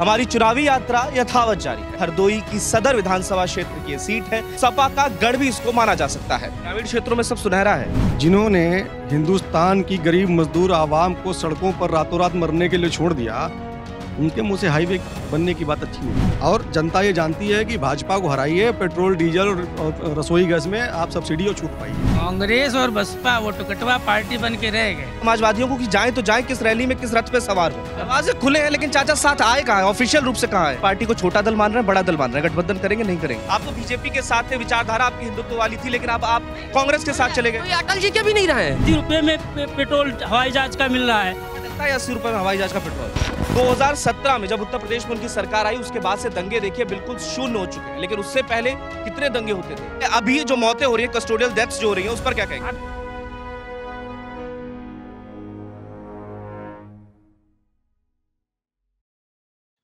हमारी चुनावी यात्रा यथावत जारी है हरदोई की सदर विधानसभा क्षेत्र की सीट है सपा का गढ़ भी इसको माना जा सकता है ग्रामीण क्षेत्रों में सब सुनहरा है जिन्होंने हिंदुस्तान की गरीब मजदूर आवाम को सड़कों पर रातों रात मरने के लिए छोड़ दिया उनके मुंह से हाईवे बनने की बात अच्छी नहीं है और जनता ये जानती है कि भाजपा को हराइए पेट्रोल डीजल और रसोई गैस में आप सब्सिडी और छूट पाइए कांग्रेस और बसपा वो टुकटवा तो पार्टी बन के रह गए समाजवादियों को की जाए तो जाए किस रैली में किस रथ पे सवार हो आवाजे खुले हैं लेकिन चाचा साथ आए कहा है ऑफिशियल रूप से कहा है पार्टी को छोटा दल मान रहे हैं बड़ा दल मान रहे हैं गठबंधन करेंगे नहीं करेंगे आप तो बीजेपी के साथ थे विचारधारा आपकी हिंदुत्व वाली थी लेकिन अब आप कांग्रेस के साथ चले गए अटल जी के भी नहीं रहे हैं रुपए में पेट्रोल हवाई जहाज का मिल रहा है अस्सी रुपए में हवाई जहाज का पेट्रोल 2017 में जब उत्तर प्रदेश में उनकी सरकार आई उसके बाद से दंगे देखिए बिल्कुल शून्य हो चुके हैं लेकिन उससे पहले कितने दंगे होते थे अभी जो मौतें हो रही है कस्टोडियल डेथ्स जो हो रही है उस पर क्या कहेंगे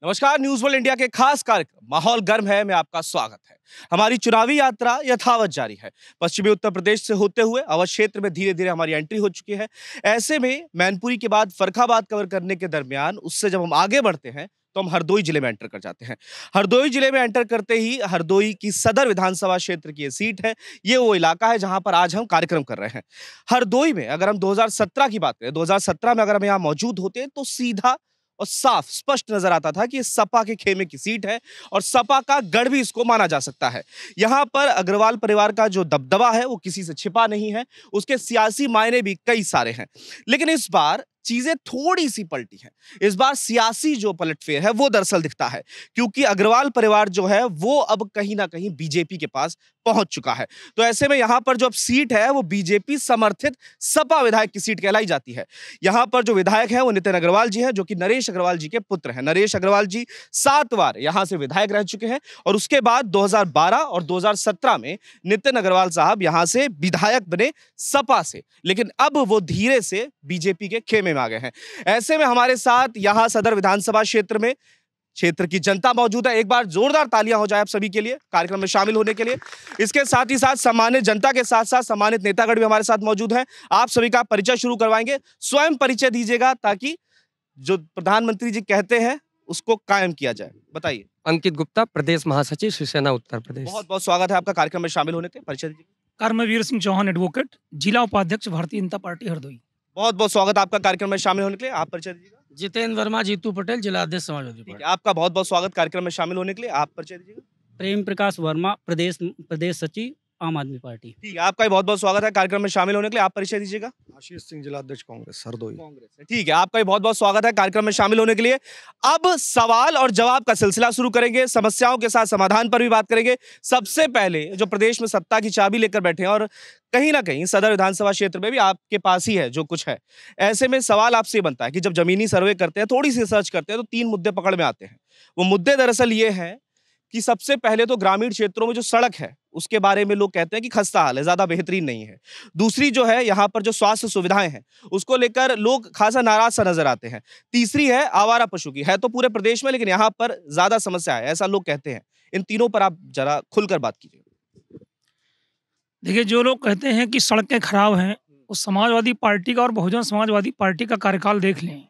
नमस्कार न्यूज वर्ल्ड इंडिया के खास कार्यक्रम माहौल गर्म है में आपका स्वागत है हमारी चुनावी यात्रा यथावत जारी है पश्चिमी उत्तर प्रदेश से होते हुए अवध क्षेत्र में धीरे धीरे हमारी एंट्री हो चुकी है ऐसे में मैनपुरी के बाद फरखाबाद कवर करने के दरमियान उससे जब हम आगे बढ़ते हैं तो हम हरदोई जिले में एंटर कर जाते हैं हरदोई जिले में एंटर करते ही हरदोई की सदर विधानसभा क्षेत्र की ये सीट है ये वो इलाका है जहां पर आज हम कार्यक्रम कर रहे हैं हरदोई में अगर हम 2017 की बात करें 2017 में अगर हम यहाँ मौजूद होते तो सीधा और साफ स्पष्ट नजर आता था कि ये सपा के खेमे की सीट है और सपा का गढ़ भी इसको माना जा सकता है यहाँ पर अग्रवाल परिवार का जो दबदबा है वो किसी से छिपा नहीं है उसके सियासी मायने भी कई सारे हैं लेकिन इस बार चीजें थोड़ी सी पलटी हैं इस बार सियासी जो पलटफेर है वो दरअसल दिखता है क्योंकि अग्रवाल परिवार जो है वो अब कहीं ना कहीं बीजेपी के पास पहुंच चुका है तो ऐसे में यहां पर जो अब सीट है वो बीजेपी समर्थित सपा विधायक की सीट कहलाई जाती है यहां पर जो विधायक है वो नितिन अग्रवाल जी हैं जो कि नरेश अग्रवाल जी के पुत्र हैं नरेश अग्रवाल जी सात बार यहां से विधायक रह चुके हैं और उसके बाद 2012 और 2017 में नितिन अग्रवाल साहब यहां से विधायक बने सपा से लेकिन अब वो धीरे से बीजेपी के खेमे में आ गए हैं ऐसे में हमारे साथ यहां सदर विधानसभा क्षेत्र में क्षेत्र की जनता मौजूद है एक बार जोरदार तालियां हो जाए आप सभी के लिए कार्यक्रम में शामिल होने के लिए इसके साथ ही साथ सम्मानित जनता के साथ साथ सम्मानित नेतागढ़ भी हमारे साथ मौजूद हैं आप सभी का परिचय शुरू करवाएंगे स्वयं परिचय दीजिएगा ताकि जो प्रधानमंत्री जी कहते हैं उसको कायम किया जाए बताइए अंकित गुप्ता प्रदेश महासचिव शिवसेना उत्तर प्रदेश बहुत बहुत स्वागत है आपका कार्यक्रम में शामिल होने के परिचय दीजिए कर्मवीर सिंह चौहान एडवोकेट जिला उपाध्यक्ष भारतीय जनता पार्टी हरदोई बहुत बहुत स्वागत आपका कार्यक्रम में शामिल होने के लिए आप परिचय दीजिएगा जितेंद्र वर्मा जीतू पटेल अध्यक्ष समाजवादी पार्टी आपका बहुत बहुत स्वागत कार्यक्रम में शामिल होने के लिए आप परिचय दीजिएगा प्रेम प्रकाश वर्मा प्रदेश प्रदेश सचिव आम आदमी पार्टी ठीक है आपका बहुत बहुत स्वागत है कार्यक्रम में शामिल होने के लिए आप परिचय दीजिएगा आशीष सिंह जिलाध्यक्ष कांग्रेस हरदोई कांग्रेस ठीक है आपका भी बहुत बहुत स्वागत है कार्यक्रम में शामिल होने के लिए अब सवाल और जवाब का सिलसिला शुरू करेंगे समस्याओं के साथ समाधान पर भी बात करेंगे सबसे पहले जो प्रदेश में सत्ता की चाबी लेकर बैठे हैं और कहीं ना कहीं सदर विधानसभा क्षेत्र में भी आपके पास ही है जो कुछ है ऐसे में सवाल आपसे बनता है कि जब जमीनी सर्वे करते हैं थोड़ी सी सर्च करते हैं तो तीन मुद्दे पकड़ में आते हैं वो मुद्दे दरअसल ये हैं कि सबसे पहले तो ग्रामीण क्षेत्रों में जो सड़क है उसके बारे में लोग कहते हैं कि खस्ता हाल है ज़्यादा बेहतरीन नहीं है दूसरी जो है यहाँ पर जो स्वास्थ्य सुविधाएं हैं उसको लेकर लोग खासा नाराज सा नजर आते हैं तीसरी है आवारा पशु की है तो पूरे प्रदेश में लेकिन यहाँ पर ज़्यादा समस्या है ऐसा लोग कहते हैं इन तीनों पर आप जरा खुलकर बात कीजिए देखिए जो लोग कहते हैं कि सड़कें खराब हैं उस हम्म। समाजवादी पार्टी का और बहुजन समाजवादी पार्टी का कार्यकाल देख लें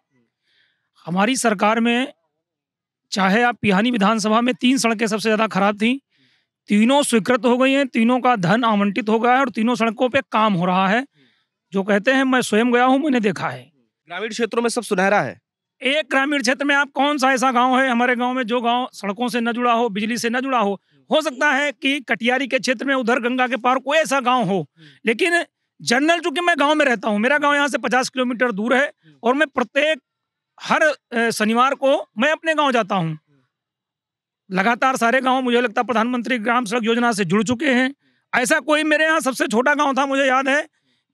हमारी सरकार में चाहे आप पिहानी विधानसभा में तीन सड़कें सबसे ज़्यादा खराब थीं तीनों स्वीकृत हो गई हैं तीनों का धन आवंटित हो गया है और तीनों सड़कों पे काम हो रहा है जो कहते हैं मैं स्वयं गया हूँ मैंने देखा है ग्रामीण क्षेत्रों में सब सुनहरा है एक ग्रामीण क्षेत्र में आप कौन सा ऐसा गांव है हमारे गांव में जो गांव सड़कों से न जुड़ा हो बिजली से न जुड़ा हो हो सकता है कि कटियारी के क्षेत्र में उधर गंगा के पार कोई ऐसा गांव हो लेकिन जनरल चूंकि मैं गांव में रहता हूं मेरा गांव यहां से 50 किलोमीटर दूर है और मैं प्रत्येक हर शनिवार को मैं अपने गांव जाता हूं लगातार सारे गांव मुझे लगता प्रधानमंत्री ग्राम सड़क योजना से जुड़ चुके हैं ऐसा कोई मेरे यहाँ सबसे छोटा गांव था मुझे याद है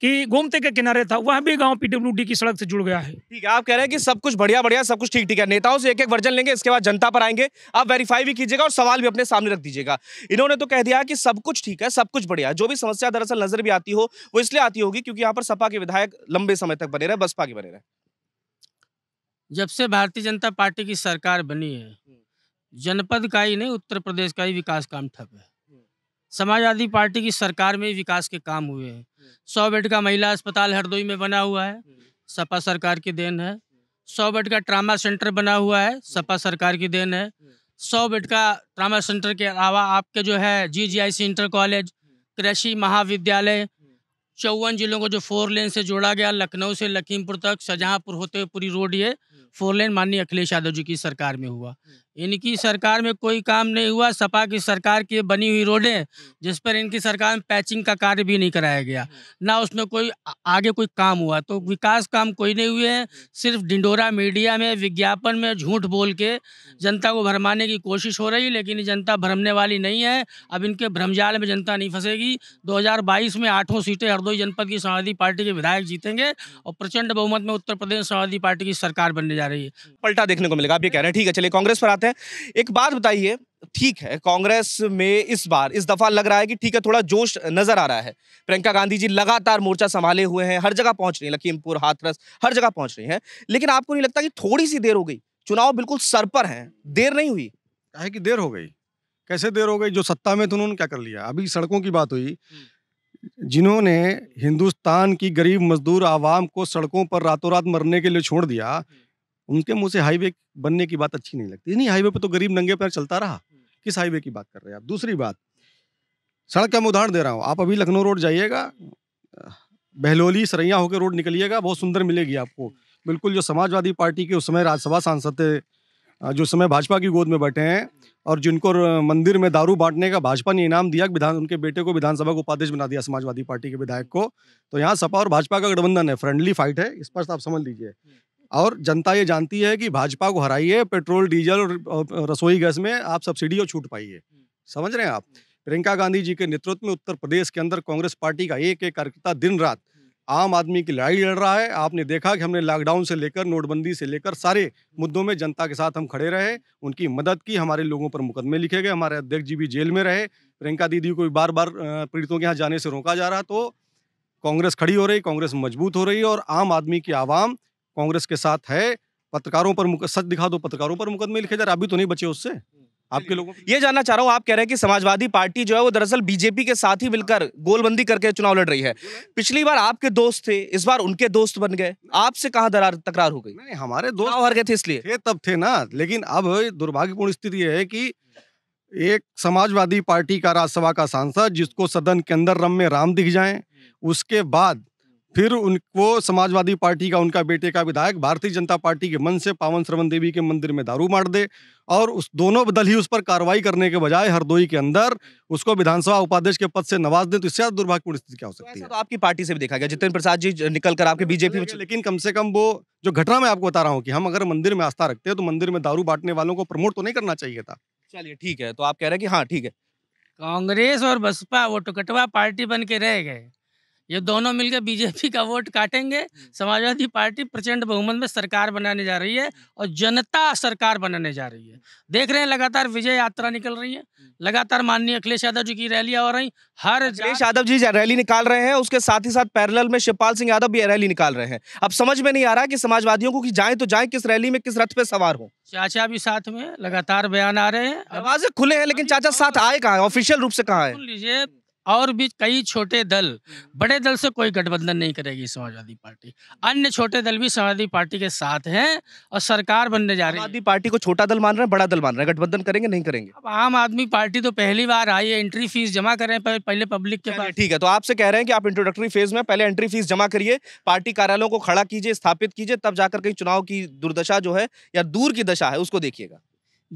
कि गोमते के किनारे था वह भी गांव पीडब्ल्यू की सड़क से जुड़ गया है ठीक है आप कह रहे हैं कि सब कुछ बढ़िया बढ़िया सब कुछ ठीक ठीक है नेताओं से एक एक वर्जन लेंगे इसके बाद जनता पर आएंगे आप वेरीफाई भी कीजिएगा और सवाल भी अपने सामने रख दीजिएगा इन्होंने तो कह दिया कि सब कुछ ठीक है सब कुछ बढ़िया जो भी समस्या दरअसल नजर भी आती हो वो इसलिए आती होगी क्योंकि यहाँ पर सपा के विधायक लंबे समय तक बने रहे बसपा के बने रहे जब से भारतीय जनता पार्टी की सरकार बनी है जनपद का ही नहीं उत्तर प्रदेश का ही विकास काम ठप है हम्म। समाजवादी पार्टी की सरकार में विकास के काम हुए हैं हम्म। सौ बेड का महिला अस्पताल हरदोई में बना हुआ है हम्म। सपा सरकार की देन है सौ बेड का ट्रामा सेंटर बना हुआ है सपा सरकार की देन है सौ बेड का ट्रामा सेंटर के अलावा आपके जो है जी जी आई सी इंटर कॉलेज कृषि महाविद्यालय चौवन जिलों को जो फोर लेन से जोड़ा गया लखनऊ से लखीमपुर तक शाहजहाँपुर होते हुए पूरी रोड ये फोर लेन माननीय अखिलेश यादव जी की सरकार में हुआ इनकी हम्म। सरकार में कोई काम नहीं हुआ सपा की सरकार की बनी हुई रोडें हम्म। जिस पर इनकी सरकार में पैचिंग का कार्य भी नहीं कराया गया हम्म। ना उसमें कोई आगे कोई काम हुआ तो विकास काम कोई नहीं हुए हैं सिर्फ डिंडोरा मीडिया में विज्ञापन में झूठ बोल के जनता को भरमाने की कोशिश हो रही लेकिन जनता भ्रमने वाली नहीं है अब इनके भ्रमजाल में जनता नहीं फंसेगी दो में आठों सीटें हरदोई जनपद की समाजवादी पार्टी के विधायक जीतेंगे और प्रचंड बहुमत में उत्तर प्रदेश समाजवादी पार्टी की सरकार बन बनने जा रही है हम्म। पलटा देखने को मिलेगा आप ये कह रहे हैं ठीक है चलिए कांग्रेस पर आते हैं एक बात बताइए ठीक है कांग्रेस में इस बार इस दफा लग रहा है कि ठीक है थोड़ा जोश नजर आ रहा है प्रियंका गांधी जी लगातार मोर्चा संभाले हुए हैं हर जगह पहुंच रही है लखीमपुर हाथरस हर जगह पहुंच रही है लेकिन आपको नहीं लगता कि थोड़ी सी देर हो गई चुनाव बिल्कुल सर पर है देर नहीं हुई कहे कि देर हो गई कैसे देर हो गई जो सत्ता में तो उन्होंने क्या कर लिया अभी सड़कों की बात हुई हम्म। जिन्होंने हिंदुस्तान की गरीब मजदूर आवाम को सड़कों पर रातों रात मरने के लिए छोड़ दिया हम्म। उनके मुंह से हाईवे बनने की बात अच्छी नहीं लगती नहीं हाईवे पे तो गरीब नंगे पैर चलता रहा किस हाईवे की बात कर रहे हैं आप दूसरी बात सड़क का मैं उदाहरण दे रहा हूँ आप अभी लखनऊ रोड जाइएगा बहलोली सरैया होकर रोड निकलिएगा बहुत सुंदर मिलेगी आपको बिल्कुल जो समाजवादी पार्टी के उस समय राज्यसभा सांसद थे जो समय भाजपा की गोद में बैठे हैं और जिनको मंदिर में दारू बांटने का भाजपा ने इनाम दिया विधान उनके बेटे को विधानसभा को उपाध्यक्ष बना दिया समाजवादी पार्टी के विधायक को तो यहाँ सपा और भाजपा का गठबंधन है फ्रेंडली फाइट है इस पर आप समझ लीजिए और जनता ये जानती है कि भाजपा को हराइए पेट्रोल डीजल और रसोई गैस में आप सब्सिडी और छूट पाइए हम्म। समझ रहे हैं आप हम्म। प्रियंका गांधी जी के नेतृत्व में उत्तर प्रदेश के अंदर कांग्रेस पार्टी का एक एक कार्यकर्ता दिन रात हम्म। आम आदमी की लड़ाई लड़ रहा है आपने देखा कि हमने लॉकडाउन से लेकर नोटबंदी से लेकर सारे मुद्दों में जनता के साथ हम खड़े रहे उनकी मदद की हमारे लोगों पर मुकदमे लिखे गए हमारे अध्यक्ष जी भी जेल में रहे प्रियंका दीदी को भी बार बार पीड़ितों के यहाँ जाने से रोका जा रहा तो कांग्रेस खड़ी हो रही कांग्रेस मजबूत हो रही है और आम आदमी की आवाम कांग्रेस के साथ है पत्रकारों पर सच दिखा दो पत्रकारों पर मुकदमे लिखे जा रहे अभी तो नहीं बचे उससे हम्म। आपके लोगों ये जानना चाह रहा हूँ आप कह रहे हैं कि समाजवादी पार्टी जो है वो दरअसल बीजेपी के साथ ही मिलकर गोलबंदी करके चुनाव लड़ रही है पिछली बार आपके दोस्त थे इस बार उनके दोस्त बन गए आपसे कहाँ दरार तकरार हो गई नहीं हमारे दोस्त हार गए थे इसलिए थे तब थे ना लेकिन अब दुर्भाग्यपूर्ण स्थिति है कि एक समाजवादी पार्टी का राज्यसभा का सांसद जिसको सदन के अंदर रम में राम दिख जाए उसके बाद फिर उनको समाजवादी पार्टी का उनका बेटे का विधायक भारतीय जनता पार्टी के मन से पावन श्रवण देवी के मंदिर में दारू मार दे और उस दोनों दल ही उस पर कार्रवाई करने के बजाय हरदोई के अंदर उसको विधानसभा उपाध्यक्ष के पद से नवाज दें तो इससे दुर्भाग्यपूर्ण स्थिति क्या हो तो सकती है तो आपकी पार्टी से भी देखा गया जितेंद्र प्रसाद जी निकल कर आपके बीजेपी में लेकिन कम से कम वो जो घटना मैं आपको बता रहा हूँ कि हम अगर मंदिर में आस्था रखते हैं तो मंदिर में दारू बांटने वालों को प्रमोट तो नहीं करना चाहिए था चलिए ठीक है तो आप कह रहे हैं कि हाँ ठीक है कांग्रेस और बसपा वो टुकटवा पार्टी बन के रह गए ये दोनों मिलकर बीजेपी का वोट काटेंगे हम्म। समाजवादी पार्टी प्रचंड बहुमत में सरकार बनाने जा रही है हम्म। और जनता सरकार बनाने जा रही है हम्म। देख रहे हैं लगातार विजय यात्रा निकल रही है लगातार माननीय अखिलेश यादव जी की रैलियां हो रही हर अखिलेश यादव जी रैली निकाल रहे हैं उसके साथ ही साथ पैरल में शिवपाल सिंह यादव भी रैली निकाल रहे हैं अब समझ में नहीं आ रहा कि समाजवादियों को जाए तो जाए किस रैली में किस रथ पे सवार हो चाचा भी साथ में लगातार बयान आ रहे हैं आवाजें खुले हैं लेकिन चाचा तो साथ आए कहाँ ऑफिशियल रूप से कहाँ है लीजिए और भी कई छोटे दल हम्म। बड़े दल से कोई गठबंधन नहीं करेगी समाजवादी पार्टी अन्य छोटे दल भी समाजवादी पार्टी के साथ हैं और सरकार बनने जा रही है आदमी पार्टी को छोटा दल मान रहे हैं बड़ा दल मान रहे हैं गठबंधन करेंगे नहीं करेंगे अब आम आदमी पार्टी तो पहली बार आई है एंट्री फीस जमा कर रहे हैं पहले पब्लिक के पास ठीक है तो आपसे कह रहे हैं कि आप इंट्रोडक्टरी फेज में पहले एंट्री फीस जमा करिए पार्टी कार्यालयों को खड़ा कीजिए स्थापित कीजिए तब जाकर कहीं चुनाव की दुर्दशा जो है या दूर की दशा है उसको देखिएगा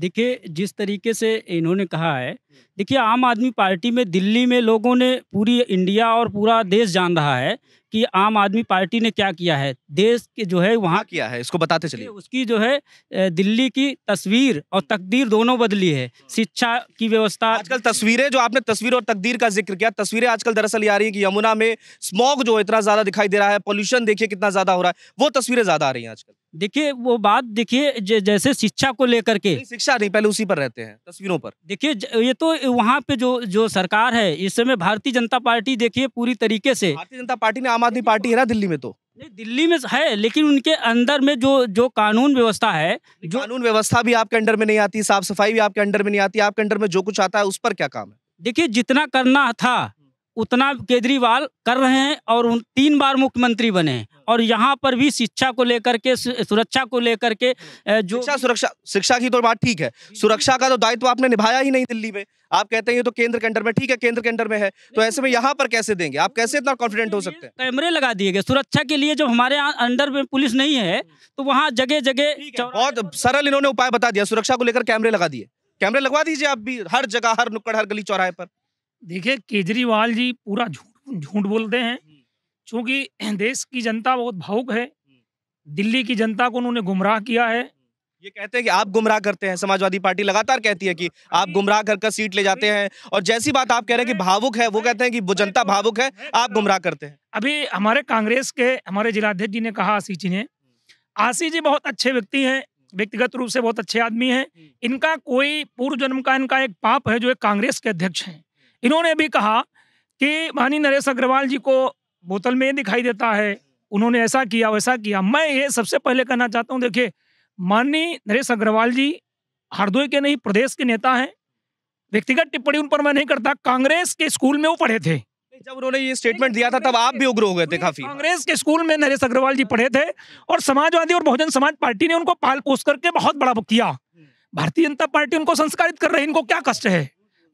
देखिए जिस तरीके से इन्होंने कहा है देखिए आम आदमी पार्टी में दिल्ली में लोगों ने पूरी इंडिया और पूरा देश जान रहा है कि आम आदमी पार्टी ने क्या किया है देश के जो है वहाँ किया है इसको बताते चलिए उसकी जो है दिल्ली की तस्वीर और हम्म। तकदीर दोनों बदली है हम्म। शिक्षा की व्यवस्था आजकल तस्वीरें जो आपने तस्वीर और तकदीर का जिक्र किया तस्वीरें आजकल दरअसल आ रही है कि यमुना में स्मॉग जो इतना ज्यादा दिखाई दे रहा है पॉल्यूशन देखिए कितना ज्यादा हो रहा है वो तस्वीरें ज्यादा आ रही है आजकल देखिए वो बात देखिए जैसे शिक्षा को लेकर के नहीं, शिक्षा नहीं पहले उसी पर रहते हैं तस्वीरों पर देखिए ये तो वहाँ पे जो जो सरकार है इस समय भारतीय जनता पार्टी देखिए पूरी तरीके से भारतीय जनता पार्टी ने आम आम आदमी पार्टी है ना दिल्ली में तो नहीं दिल्ली में है लेकिन उनके अंदर में जो जो कानून व्यवस्था है जो कानून व्यवस्था भी आपके अंडर में नहीं आती साफ सफाई भी आपके अंडर में नहीं आती आपके अंडर में जो कुछ आता है उस पर क्या काम है देखिए जितना करना था उतना केजरीवाल कर रहे हैं और उन तीन बार मुख्यमंत्री बने हैं और यहाँ पर भी शिक्षा को लेकर के सुरक्षा को लेकर के जो शिक्षा सुरक्षा शिक्षा की तो बात ठीक है सुरक्षा का तो दायित्व आपने निभाया ही नहीं दिल्ली में आप कहते हैं ये तो केंद्र के अंडर में ठीक है केंद्र के अंडर में है तो ऐसे में यहाँ पर कैसे देंगे आप कैसे इतना कॉन्फिडेंट हो सकते हैं कैमरे लगा दिए गए सुरक्षा के लिए जब हमारे अंडर में पुलिस नहीं है तो वहाँ जगह जगह बहुत सरल इन्होंने उपाय बता दिया सुरक्षा को लेकर कैमरे लगा दिए कैमरे लगवा दीजिए आप भी हर जगह हर नुक्कड़ हर गली चौराहे पर देखिए केजरीवाल जी पूरा झूठ झूठ बोलते हैं क्योंकि देश की जनता बहुत भावुक है दिल्ली की जनता को उन्होंने गुमराह किया है ये कहते हैं कि आप गुमराह करते हैं समाजवादी पार्टी लगातार कहती है कि हाँ, आप गुमराह कर सीट ले जाते हैं और जैसी बात आप कह रहे हैं कि भावुक है वो कहते हैं कि वो जनता तो भावुक है आप तो गुमराह करते हैं अभी हमारे कांग्रेस के हमारे जिलाध्यक्ष जी ने कहा आशी जी ने आशी जी बहुत अच्छे व्यक्ति हैं व्यक्तिगत रूप से बहुत अच्छे आदमी हैं इनका कोई पूर्व जन्म का इनका एक पाप है जो एक कांग्रेस के अध्यक्ष हैं इन्होंने भी कहा कि मानी नरेश अग्रवाल जी को बोतल में दिखाई देता है उन्होंने ऐसा किया वैसा किया मैं ये सबसे पहले कहना चाहता हूँ देखिए माननीय नरेश अग्रवाल जी हरदोई के नहीं प्रदेश के नेता हैं व्यक्तिगत टिप्पणी उन पर मैं नहीं करता कांग्रेस के स्कूल में वो पढ़े थे जब उन्होंने ये स्टेटमेंट दिया था तब आप भी उग्र हो गए थे काफी कांग्रेस के स्कूल में नरेश अग्रवाल जी पढ़े थे और समाजवादी और बहुजन समाज पार्टी ने उनको पाल पोस करके बहुत बड़ा किया हम्म। भारतीय जनता पार्टी उनको संस्कारित कर रही है इनको क्या कष्ट है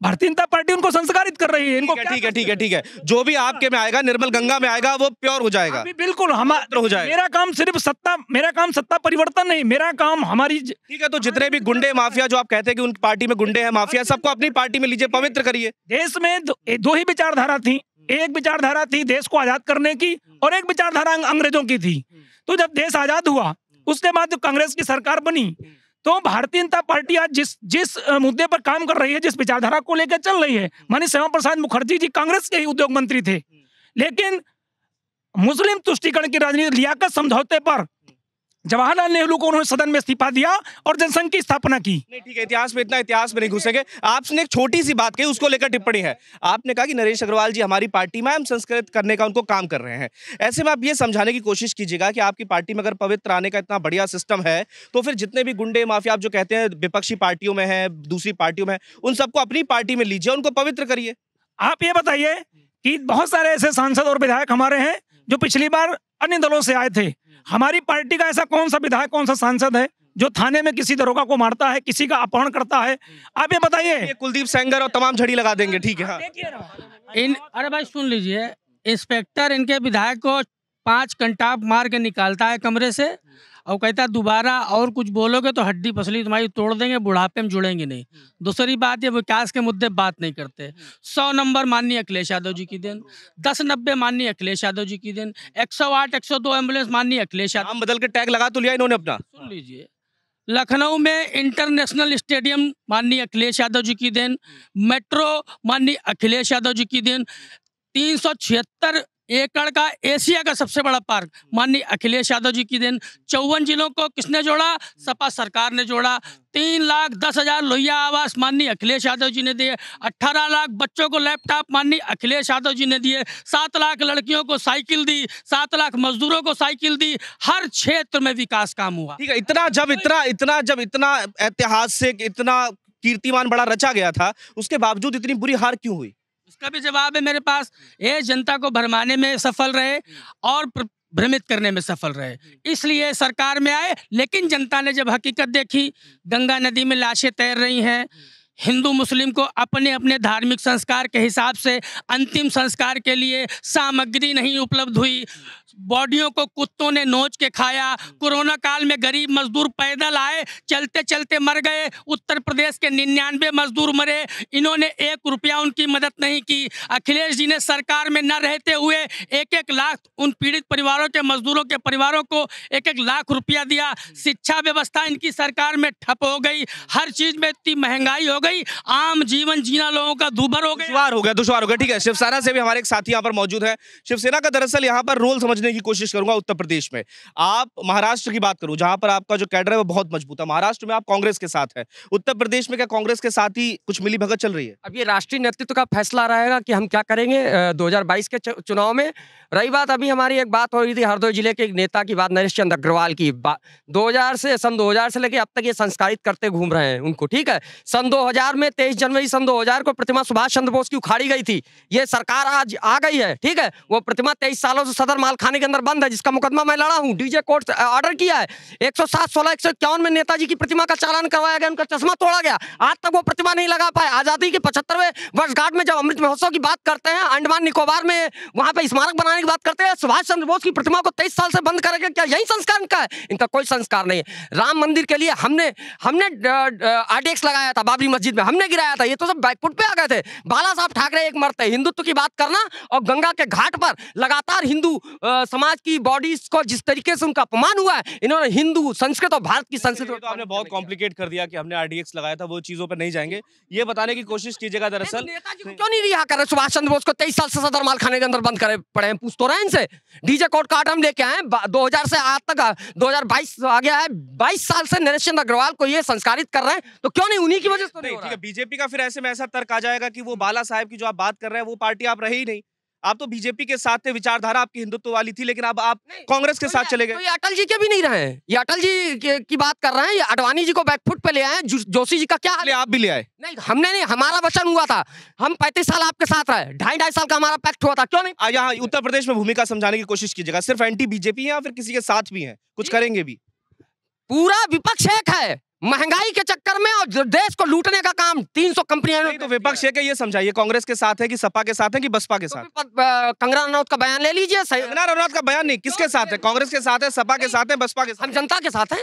भारतीय जनता पार्टी उनको संस्कारित कर रही है इनको ठीक है ठीक है ठीक है जो भी आपके में आएगा निर्मल गंगा में आएगा वो प्योर हो जाएगा बिल्कुल हमारा हो जाएगा मेरा काम सिर्फ सत्ता मेरा काम सत्ता परिवर्तन नहीं मेरा काम हमारी ठीक है तो जितने भी गुंडे माफिया जो आप कहते हैं कि उन पार्टी में गुंडे हैं माफिया सबको अपनी पार्टी में लीजिए पवित्र करिए देश में दो ही विचारधारा थी एक विचारधारा थी देश को आजाद करने की और एक विचारधारा अंग्रेजों की थी तो जब देश आजाद हुआ उसके बाद जो कांग्रेस की सरकार बनी तो भारतीय जनता पार्टी आज जिस जिस मुद्दे पर काम कर रही है जिस विचारधारा को लेकर चल रही है हम्म। मानी श्यामा प्रसाद मुखर्जी जी कांग्रेस के ही उद्योग मंत्री थे हम्म। लेकिन मुस्लिम तुष्टिकरण की राजनीति लियाकत समझौते पर जवाहरलाल नेहरू को उन्होंने सदन में इस्तीफा दिया और जनसंघ की स्थापना की नहीं ठीक है इतिहास में इतना इतिहास में नहीं घुसेंगे आपने एक छोटी सी बात कही उसको लेकर टिप्पणी है आपने कहा कि नरेश अग्रवाल जी हमारी पार्टी में हम संस्कृत करने का उनको काम कर रहे हैं ऐसे में आप ये समझाने की कोशिश कीजिएगा कि आपकी पार्टी में अगर पवित्र आने का इतना बढ़िया सिस्टम है तो फिर जितने भी गुंडे माफिया आप जो कहते हैं विपक्षी पार्टियों में है दूसरी पार्टियों में उन सबको अपनी पार्टी में लीजिए उनको पवित्र करिए आप ये बताइए कि बहुत सारे ऐसे सांसद और विधायक हमारे हैं जो पिछली बार अन्य दलों से आए थे हमारी पार्टी का ऐसा कौन सा विधायक कौन सा सांसद है जो थाने में किसी दरोगा को मारता है किसी का अपहरण करता है आप ये बताइए कुलदीप सेंगर और तमाम झड़ी लगा देंगे ठीक है हाँ। इन अरे भाई सुन लीजिए इंस्पेक्टर इनके विधायक को पांच कंटाप मार के निकालता है कमरे से और कहता दोबारा और कुछ बोलोगे तो हड्डी पसली तुम्हारी तोड़ देंगे बुढ़ापे में जुड़ेंगे नहीं हम्म। दूसरी बात ये विकास के मुद्दे बात नहीं करते हम्म। सौ नंबर माननीय अखिलेश यादव जी की दिन हाँ, हाँ, हाँ। दस नब्बे माननीय अखिलेश यादव जी की दिन एक सौ आठ एक सौ दो एम्बुलेंस माननीय अखिलेश यादव बदल के टैग लगा तो लिया इन्होंने अपना सुन लीजिए लखनऊ में इंटरनेशनल स्टेडियम माननीय अखिलेश यादव जी की दिन हम्म। मेट्रो माननीय अखिलेश यादव जी की दिन तीन सौ छिहत्तर एकड़ का एशिया का सबसे बड़ा पार्क माननीय अखिलेश यादव जी की देन चौवन जिलों को किसने जोड़ा सपा सरकार ने जोड़ा तीन लाख दस हजार लोहिया आवास माननीय अखिलेश यादव जी ने दिए अट्ठारह लाख बच्चों को लैपटॉप माननीय अखिलेश यादव जी ने दिए सात लाख लड़कियों को साइकिल दी सात लाख मजदूरों को साइकिल दी हर क्षेत्र में विकास काम हुआ ठीक है इतना जब इतना इतना जब इतना ऐतिहासिक इतना कीर्तिमान बड़ा रचा गया था उसके बावजूद इतनी बुरी हार क्यों हुई उसका भी जवाब है मेरे पास ये जनता को भरमाने में सफल रहे और भ्रमित करने में सफल रहे इसलिए सरकार में आए लेकिन जनता ने जब हकीकत देखी गंगा नदी में लाशें तैर रही हैं हिंदू मुस्लिम को अपने अपने धार्मिक संस्कार के हिसाब से अंतिम संस्कार के लिए सामग्री नहीं उपलब्ध हुई बॉडियों को कुत्तों ने नोच के खाया कोरोना काल में गरीब मजदूर पैदल आए चलते चलते मर गए उत्तर प्रदेश के निन्यानवे मजदूर मरे इन्होंने एक रुपया उनकी मदद नहीं की अखिलेश जी ने सरकार में न रहते हुए एक एक लाख उन पीड़ित परिवारों के मजदूरों के परिवारों को एक एक लाख रुपया दिया शिक्षा व्यवस्था इनकी सरकार में ठप हो गई हर चीज में इतनी महंगाई हो गई आम जीवन जीना लोगों का दूभर हो गया दुश्वार हो गया दुश्वार हो गया ठीक है शिवसेना से भी हमारे एक साथी यहाँ पर मौजूद है शिवसेना का दरअसल यहाँ पर रोल समझने समझने की कोशिश करूंगा उत्तर प्रदेश में आप महाराष्ट्र की बात करूं जहां पर आपका जो कैडर है वो बहुत मजबूत है महाराष्ट्र में आप कांग्रेस के साथ है उत्तर प्रदेश में क्या कांग्रेस के साथ ही कुछ मिली भगत चल रही है अब ये राष्ट्रीय नेतृत्व का फैसला रहेगा कि हम क्या करेंगे दो के चुनाव में रही बात अभी हमारी एक बात हो रही थी हरदोई जिले के एक नेता की बात नरेश चंद्र अग्रवाल की दो से सन दो से लेकर अब तक ये संस्कारित करते घूम रहे हैं उनको ठीक है सन दो में तेईस जनवरी सन दो को प्रतिमा सुभाष चंद्र बोस की उखाड़ी गई थी ये सरकार आज आ गई है ठीक है वो प्रतिमा तेईस सालों से सदर माल खाने थाने के अंदर बंद है जिसका मुकदमा मैं लड़ा हूँ डीजे कोर्ट से ऑर्डर किया है एक सौ सात सोलह एक सौ इक्यावन में नेताजी की प्रतिमा का चालान करवाया गया उनका चश्मा तोड़ा गया आज तक वो प्रतिमा नहीं लगा पाए आज़ादी के पचहत्तरवें वर्षगांठ में जब अमृत महोत्सव की बात करते हैं अंडमान निकोबार में वहाँ पर स्मारक बनाने की बात करते हैं सुभाष चंद्र बोस की प्रतिमा को तेईस साल से बंद करेगा क्या यही संस्कार इनका है इनका कोई संस्कार नहीं है राम मंदिर के लिए हमने हमने आरडीएक्स लगाया था बाबरी मस्जिद में हमने गिराया था ये तो सब बैकफुट पे आ गए थे बाला साहब ठाकरे एक मरते हिंदुत्व की बात करना और गंगा के घाट पर लगातार हिंदू समाज की बॉडीज को जिस तरीके से उनका अपमान हुआ है इन्होंने हिंदू संस्कृत और भारत की संस्कृति तो आपने बहुत कॉम्प्लिकेट कर दिया कि हमने आरडीएक्स लगाया था वो चीजों पर नहीं जाएंगे ये बताने की कोशिश कीजिएगा तो दरअसल क्यों नहीं रिहा करें सुभाष चंद्र बोस को तेईस साल से सदर मालखाने के अंदर बंद करे पड़े हैं पूछ तो रहे इनसे डीजे कोर्ट का आर्ट हम लेके आए दो से आज तक दो आ गया है बाईस साल से नरेश चंद्र अग्रवाल को ये संस्कारित कर रहे हैं तो क्यों नहीं उन्हीं की वजह से बीजेपी तो का फिर ऐसे में ऐसा तर्क आ जाएगा कि वो बाला साहब की जो आप बात कर रहे हैं वो पार्टी आप रहे ही नहीं आप तो बीजेपी के साथ थे विचारधारा आपकी हिंदुत्व वाली थी लेकिन अब आप कांग्रेस के साथ चले गए तो ये अटल जी के भी नहीं रहे हैं ये अटल जी की बात कर रहे हैं ये अडवाणी जी को बैकफुट पे ले आए जोशी जी का क्या ले आप भी ले आए नहीं हमने नहीं हमारा वचन हुआ था हम पैंतीस साल आपके साथ रहे ढाई ढाई साल का हमारा पैक्ट हुआ था क्यों नहीं यहाँ उत्तर प्रदेश में भूमिका समझाने की कोशिश कीजिएगा सिर्फ एंटी बीजेपी है या फिर किसी के साथ भी है कुछ करेंगे भी पूरा विपक्ष एक है महंगाई के चक्कर में और देश को लूटने का काम 300 कंपनियां तो विपक्ष है कि ये समझाइए कांग्रेस के साथ है कि सपा के साथ है कि बसपा के तो साथ तो कंगना रनौत का बयान ले लीजिए कंगना रनौत का बयान नहीं किसके साथ है कांग्रेस के साथ है सपा के साथ है बसपा के साथ हम जनता के साथ है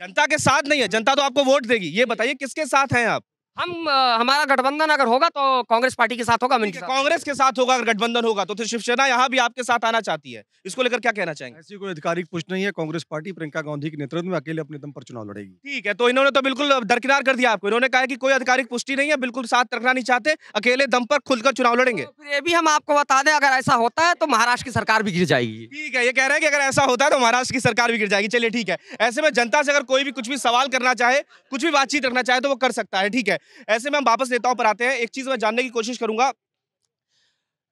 जनता के साथ नहीं है जनता तो आपको वोट देगी ये बताइए किसके साथ हैं आप हम आ, हमारा गठबंधन अगर होगा तो कांग्रेस पार्टी के साथ होगा कांग्रेस के साथ होगा अगर गठबंधन होगा तो, तो शिवसेना यहाँ भी आपके साथ आना चाहती है इसको लेकर क्या कहना चाहेंगे ऐसी कोई आधिकारिक पुष्ट नहीं है कांग्रेस पार्टी प्रियंका गांधी के नेतृत्व में अकेले अपने दम पर चुनाव लड़ेगी ठीक है तो इन्होंने तो बिल्कुल दरकिनार कर दिया आपको इन्होंने कहा कि कोई आधिकारिक पुष्टि नहीं है बिल्कुल साथ रखना नहीं चाहते अकेले दम पर खुलकर चुनाव लड़ेंगे तो ये भी हम आपको बता दें अगर ऐसा होता है तो महाराष्ट्र की सरकार भी गिर जाएगी ठीक है ये कह रहे हैं कि अगर ऐसा होता है तो महाराष्ट्र की सरकार भी गिर जाएगी चलिए ठीक है ऐसे में जनता से अगर कोई भी कुछ भी सवाल करना चाहे कुछ भी बातचीत रखना चाहे तो वो कर सकता है ठीक है ऐसे में हम वापस नेताओं पर आते हैं एक चीज़ मैं जानने की कोशिश करूंगा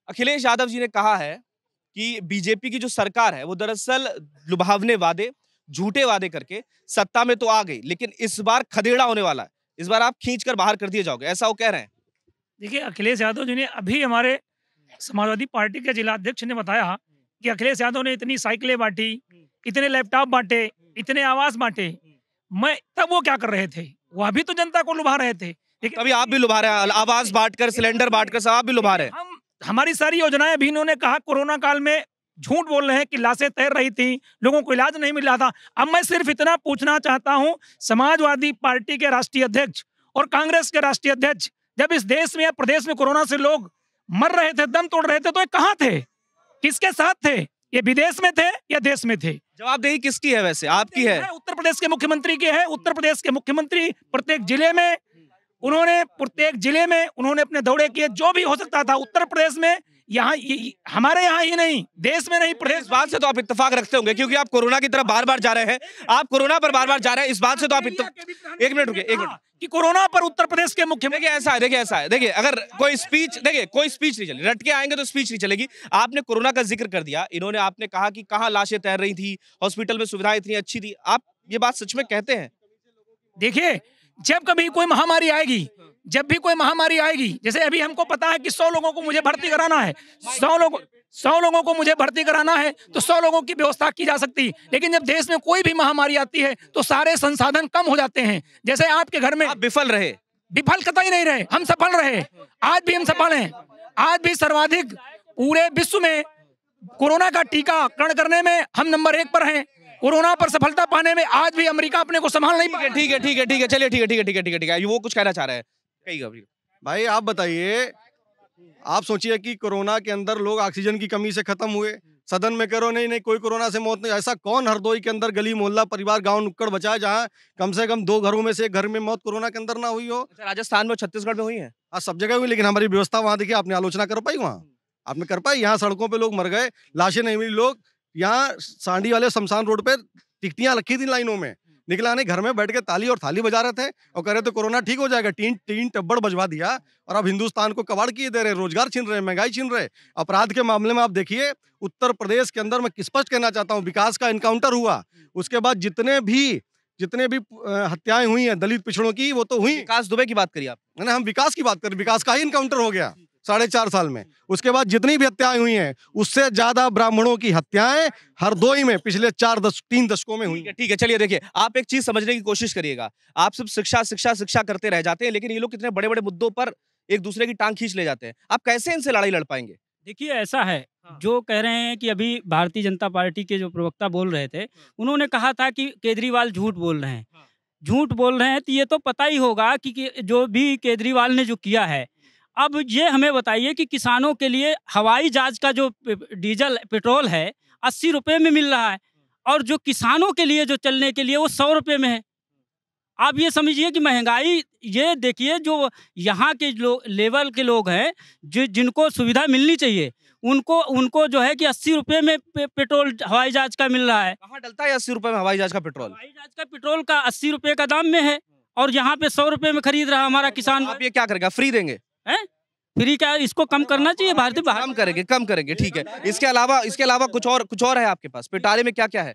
अखिलेश यादव जी ने कहा है कि बीजेपी की जो सरकार है वो दरअसल लुभावने वादे झूठे वादे करके सत्ता में तो आ गई लेकिन इस बार खदेड़ा होने वाला है इस बार आप खींच कर बाहर कर दिए जाओगे ऐसा वो कह रहे हैं देखिए अखिलेश यादव जी ने अभी हमारे समाजवादी पार्टी के जिला अध्यक्ष ने बताया कि अखिलेश यादव ने इतनी साइकिलें बांटी इतने लैपटॉप बांटे इतने आवास बांटे मैं तब वो क्या कर रहे थे वो अभी तो जनता को लुभा रहे थे ठीक है अभी आप भी लुभा रहे हैं आवास बांटकर सिलेंडर बांटकर सब आप भी लुभा रहे हैं हम हमारी सारी योजनाएं भी इन्होंने कहा कोरोना काल में झूठ बोल रहे हैं कि लाशें तैर रही थी लोगों को इलाज नहीं मिल रहा था अब मैं सिर्फ इतना पूछना चाहता हूँ समाजवादी पार्टी के राष्ट्रीय अध्यक्ष और कांग्रेस के राष्ट्रीय अध्यक्ष जब इस देश में या प्रदेश में कोरोना से लोग मर रहे थे दम तोड़ रहे थे तो ये कहाँ थे किसके साथ थे ये विदेश में थे या देश में थे जवाब दे किसकी है वैसे आपकी है उत्तर प्रदेश के मुख्यमंत्री की है उत्तर प्रदेश के मुख्यमंत्री प्रत्येक जिले में उन्होंने प्रत्येक जिले में उन्होंने अपने दौड़े किए जो भी हो सकता था उत्तर प्रदेश में यहाँ हमारे यहाँ ही नहीं देश में नहीं प्रदेश बात से तो आप इतफाक रखते होंगे क्योंकि आप कोरोना की तरफ बार बार जा रहे हैं आप कोरोना पर बार बार जा रहे हैं इस बात से तो आप एक मिनट रुके एक मिनट हाँ, कि कोरोना पर उत्तर प्रदेश के मुख्यमंत्री देखिए ऐसा है देखिए ऐसा है देखिए अगर कोई स्पीच देखिए कोई स्पीच नहीं चले रटके आएंगे तो स्पीच नहीं चलेगी आपने कोरोना का जिक्र कर दिया इन्होंने आपने कहा कि कहाँ लाशें तैर रही थी हॉस्पिटल में सुविधाएं इतनी अच्छी थी आप ये बात सच में कहते हैं देखिए जब कभी कोई महामारी आएगी जब भी कोई महामारी आएगी जैसे अभी हमको पता है कि सौ लोगों को मुझे भर्ती कराना है सौ लोगों सौ लोगों को मुझे भर्ती कराना है तो सौ लोगों की व्यवस्था की जा सकती है लेकिन जब देश में कोई भी महामारी आती है तो सारे संसाधन कम हो जाते हैं जैसे आपके घर में विफल रहे विफल कतई नहीं रहे हम सफल रहे आज भी हम सफल हैं आज भी सर्वाधिक पूरे विश्व में कोरोना का टीकाकरण करने में हम नंबर एक पर हैं कोरोना पर सफलता पाने में आज भी अमेरिका अपने को संभाल नहीं पाया ठीक है ठीक है ठीक है चलिए ठीक है ठीक है ठीक है ठीक है वो कुछ कहना चाह रहे हैं कही भाई आप बताइए आप सोचिए कि कोरोना के अंदर लोग ऑक्सीजन की कमी से खत्म हुए सदन में करो नहीं नहीं कोई कोरोना से मौत नहीं ऐसा कौन हरदोई के अंदर गली मोहल्ला परिवार गांव नुक्कड़ बचा जहाँ कम से कम दो घरों में से एक घर में मौत कोरोना के अंदर ना हुई हो अच्छा, राजस्थान में छत्तीसगढ़ में हुई है आज हाँ, सब जगह हुई लेकिन हमारी व्यवस्था वहाँ देखिए आपने आलोचना कर पाई वहाँ आपने कर पाई यहाँ सड़कों पर लोग मर गए लाशें नहीं मिली लोग यहाँ सांडी वाले शमशान रोड पे टिकटियां रखी थी लाइनों में निकला नहीं घर में बैठ के ताली और थाली बजा रहे थे और कह रहे थे कोरोना ठीक हो जाएगा तीन तीन टब्बड़ बजवा दिया और अब हिंदुस्तान को कबाड़ किए दे रहे रोजगार छीन रहे महंगाई छीन रहे अपराध के मामले में आप देखिए उत्तर प्रदेश के अंदर मैं स्पष्ट कहना चाहता हूँ विकास का इनकाउंटर हुआ उसके बाद जितने भी जितने भी हत्याएं हुई हैं दलित पिछड़ों की वो तो हुई विकास दुबे की बात करिए आप नहीं हम विकास की बात करें विकास का ही इनकाउंटर हो गया साढ़े चार साल में उसके बाद जितनी भी हत्याएं हुई हैं उससे ज्यादा ब्राह्मणों की हत्याएं हर दो ही में पिछले चार दस तीन दशकों में हुई है ठीक है चलिए देखिए आप एक चीज समझने की कोशिश करिएगा आप सब शिक्षा शिक्षा शिक्षा करते रह जाते हैं लेकिन ये लोग कितने बड़े बड़े मुद्दों पर एक दूसरे की टांग खींच ले जाते हैं आप कैसे इनसे लड़ाई लड़ पाएंगे देखिए ऐसा है हाँ। जो कह रहे हैं कि अभी भारतीय जनता पार्टी के जो प्रवक्ता बोल रहे थे हाँ। उन्होंने कहा था कि केजरीवाल झूठ बोल रहे हैं हाँ। झूठ बोल रहे हैं तो ये तो पता ही होगा कि जो भी केजरीवाल ने जो किया है अब ये हमें बताइए कि किसानों के लिए हवाई जहाज का जो डीजल पेट्रोल है अस्सी रुपये में मिल रहा है और जो किसानों के लिए जो चलने के लिए वो सौ रुपये में है आप ये समझिए कि महंगाई ये देखिए जो यहाँ के लोग लेवल के लोग हैं जो जिनको सुविधा मिलनी चाहिए उनको उनको जो है कि अस्सी रुपये में पे, पेट्रोल हवाई जहाज का मिल रहा है कहाँ डलता है अस्सी रुपये में हवाई जहाज का पेट्रोल हवाई जहाज का पेट्रोल का अस्सी रुपये का दाम में है और यहाँ पे सौ रुपये में खरीद रहा हमारा तो किसान आप ये क्या करेगा फ्री देंगे है फ्री क्या इसको कम करना चाहिए भारतीय कम करेंगे कम करेंगे ठीक है इसके अलावा इसके अलावा कुछ और कुछ और है आपके पास पिटारे में क्या क्या है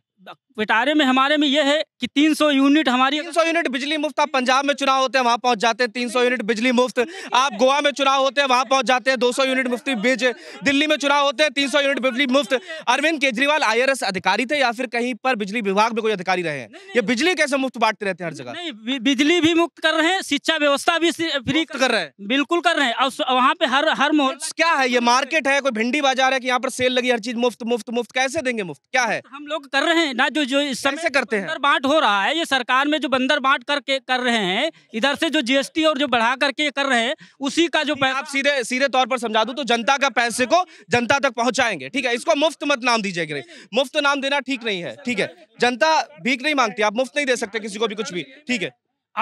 पिटारे में हमारे में यह है कि 300 यूनिट हमारी 300 यूनिट बिजली मुफ्त आप पंजाब में चुनाव होते हैं वहां पहुंच जाते हैं 300 यूनिट बिजली मुफ्त आप गोवा में चुनाव होते हैं वहां पहुंच जाते हैं 200 यूनिट मुफ्त बीज दिल्ली में चुनाव होते हैं 300 यूनिट बिजली मुफ्त अरविंद केजरीवाल आई अधिकारी थे या फिर कहीं पर बिजली विभाग में कोई अधिकारी रहे ये बिजली कैसे मुफ्त बांटते रहते हैं हर जगह बिजली भी मुफ्त कर रहे हैं शिक्षा व्यवस्था भी फ्री कर रहे हैं बिल्कुल कर रहे हैं और वहाँ पे हर हर क्या है ये मार्केट है कोई भिंडी बाजार है कि यहाँ पर सेल लगी हर चीज मुफ्त मुफ्त मुफ्त कैसे देंगे मुफ्त क्या है हम लोग कर रहे हैं हैं ना जो जो इस समय करते हैं बंदर बांट हो रहा है ये सरकार में जो बंदर बांट करके कर रहे हैं इधर से जो जीएसटी और जो बढ़ा करके कर रहे हैं उसी का जो आप सीधे सीधे तौर पर समझा दूं तो जनता का पैसे को जनता तक पहुंचाएंगे ठीक है इसको मुफ्त मत नाम दीजिए मुफ्त नाम देना ठीक नहीं है ठीक है जनता भीख नहीं मांगती आप मुफ्त नहीं दे सकते किसी को भी कुछ भी ठीक है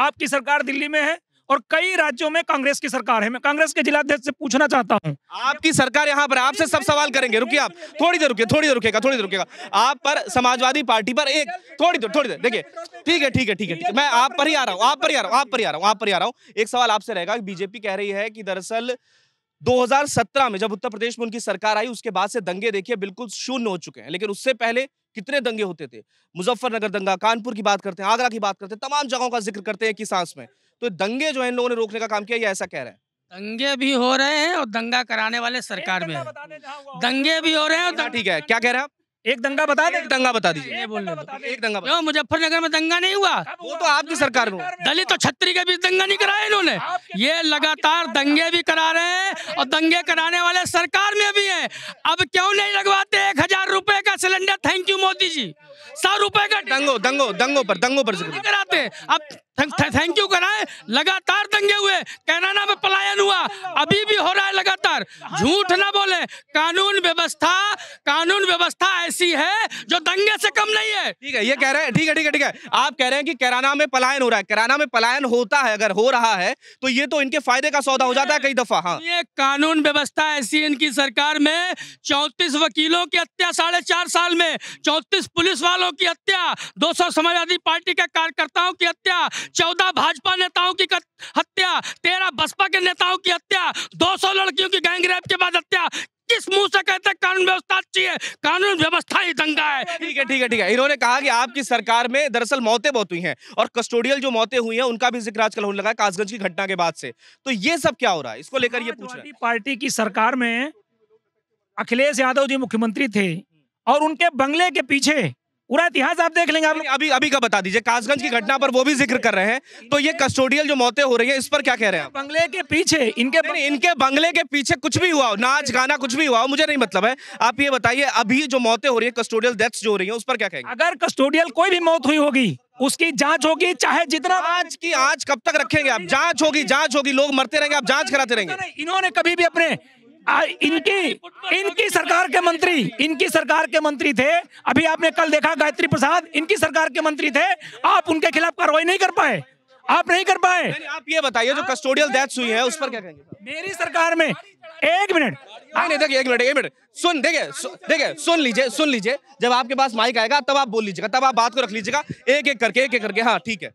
आपकी सरकार दिल्ली में है और कई राज्यों में कांग्रेस की सरकार है मैं कांग्रेस के जिलाध्यक्ष से पूछना चाहता हूं आपकी सरकार यहां पर आपसे सब सवाल करेंगे रुकिए आप थोड़ी देर रुकिए थोड़ी देर रुकेगा थोड़ी देर रुकेगा आप पर समाजवादी पार्टी पर एक थोड़ी देर थोड़ी देर देखिए ठीक है ठीक है ठीक है ठीक है मैं आप पर ही आ रहा हूँ आप पर ही आ रहा हूँ आप पर ही आ रहा हूँ आप पर ही आ रहा हूँ एक सवाल आपसे रहेगा बीजेपी कह रही है कि दरअसल 2017 में जब उत्तर प्रदेश में उनकी सरकार आई उसके बाद से दंगे देखिए बिल्कुल शून्य हो चुके हैं लेकिन उससे पहले कितने दंगे होते थे मुजफ्फरनगर दंगा कानपुर की बात करते हैं आगरा की बात करते हैं तमाम जगहों का जिक्र करते हैं कि में तो दंगे जो है इन लोगों ने रोकने का काम किया ये ऐसा कह रहे हैं दंगे भी हो रहे हैं और दंगा कराने वाले सरकार में दंगे भी हो रहे हैं और हाँ, ठीक है क्या कह रहे हैं आप एक दंगा बता दें दंगा बता दीजिए एक दंगा बता मुजफ्फरनगर में दंगा नहीं हुआ वो तो, तो आपकी सरकार में दलित तो छत्री के बीच दंगा नहीं कराया इन्होंने ये लगातार दंगे भी करा रहे हैं और दंगे कराने वाले सरकार में भी है अब क्यों नहीं लगवाते एक हजार रुपए का cylinder thank you Modi ji सौ रुपए का दंगो दंगो दंगो पर दंगो पर कराते हैं अब थैंक यू कराए लगातार दंगे हुए कैनाडा में पलायन हुआ अभी भी हो रहा है लगातार झूठ ना बोले कानून व्यवस्था कानून व्यवस्था ऐसी है जो दंगे से कम नहीं है ठीक है ये कह रहे हैं ठीक है ठीक है ठीक है आप कह रहे हैं कि कैराना में पलायन हो रहा है कैराना में पलायन होता है अगर हो रहा है तो ये तो इनके फायदे का सौदा हो जाता है कई दफा हाँ ये कानून व्यवस्था ऐसी इनकी सरकार में चौतीस वकीलों की हत्या साढ़े चार साल में चौतीस पुलिस वालों नेताओं की हत्या 200 समाजवादी पार्टी के कार्यकर्ताओं की हत्या 14 भाजपा नेताओं की हत्या 13 बसपा के नेताओं की हत्या 200 लड़कियों की गैंगरेप के बाद हत्या किस मुंह से कहते कानून व्यवस्था अच्छी है कानून व्यवस्था ही दंगा है ठीक है ठीक है ठीक है इन्होंने कहा कि आपकी सरकार में दरअसल मौतें बहुत हुई हैं और कस्टोडियल जो मौतें हुई हैं उनका भी जिक्र आजकल होने लगा है कासगंज की घटना के बाद से तो ये सब क्या हो रहा है इसको लेकर ये पूछ रहा है पार्टी की सरकार में अखिलेश यादव जी मुख्यमंत्री थे और उनके बंगले के पीछे पूरा इतिहास आप देख लेंगे आप अभी अभी का बता दीजिए कासगंज की घटना पर वो भी जिक्र कर रहे हैं तो ये कस्टोडियल जो मौतें हो रही है इस पर क्या कह रहे हैं बंगले के पीछे इनके बंगले, इनके बंगले के पीछे कुछ भी हुआ हो नाच गाना कुछ भी हुआ हो मुझे नहीं मतलब है आप ये बताइए अभी जो मौतें हो रही है कस्टोडियल डेथ्स जो हो रही है उस पर क्या कहेंगे अगर कस्टोडियल कोई भी मौत हुई होगी उसकी जांच होगी चाहे जितना आज की आज कब तक रखेंगे आप जांच होगी जांच होगी लोग मरते रहेंगे आप जांच कराते रहेंगे इन्होंने कभी भी अपने आ, इनकी इनकी सरकार के मंत्री इनकी सरकार के मंत्री थे अभी आपने कल देखा गायत्री प्रसाद इनकी सरकार के मंत्री थे आप उनके खिलाफ कार्रवाई नहीं कर पाए आप नहीं कर पाए आप ये बताइए जो कस्टोडियल डेथ हुई है उस पर क्या कहेंगे मेरी सरकार में एक मिनट हाँ, नहीं देखिए एक मिनट एक मिनट सुन देखिए देखिए सुन लीजिए सुन लीजिए जब आपके पास माइक आएगा तब आप बोल लीजिएगा तब आप बात को रख लीजिएगा एक एक करके एक एक करके हाँ ठीक है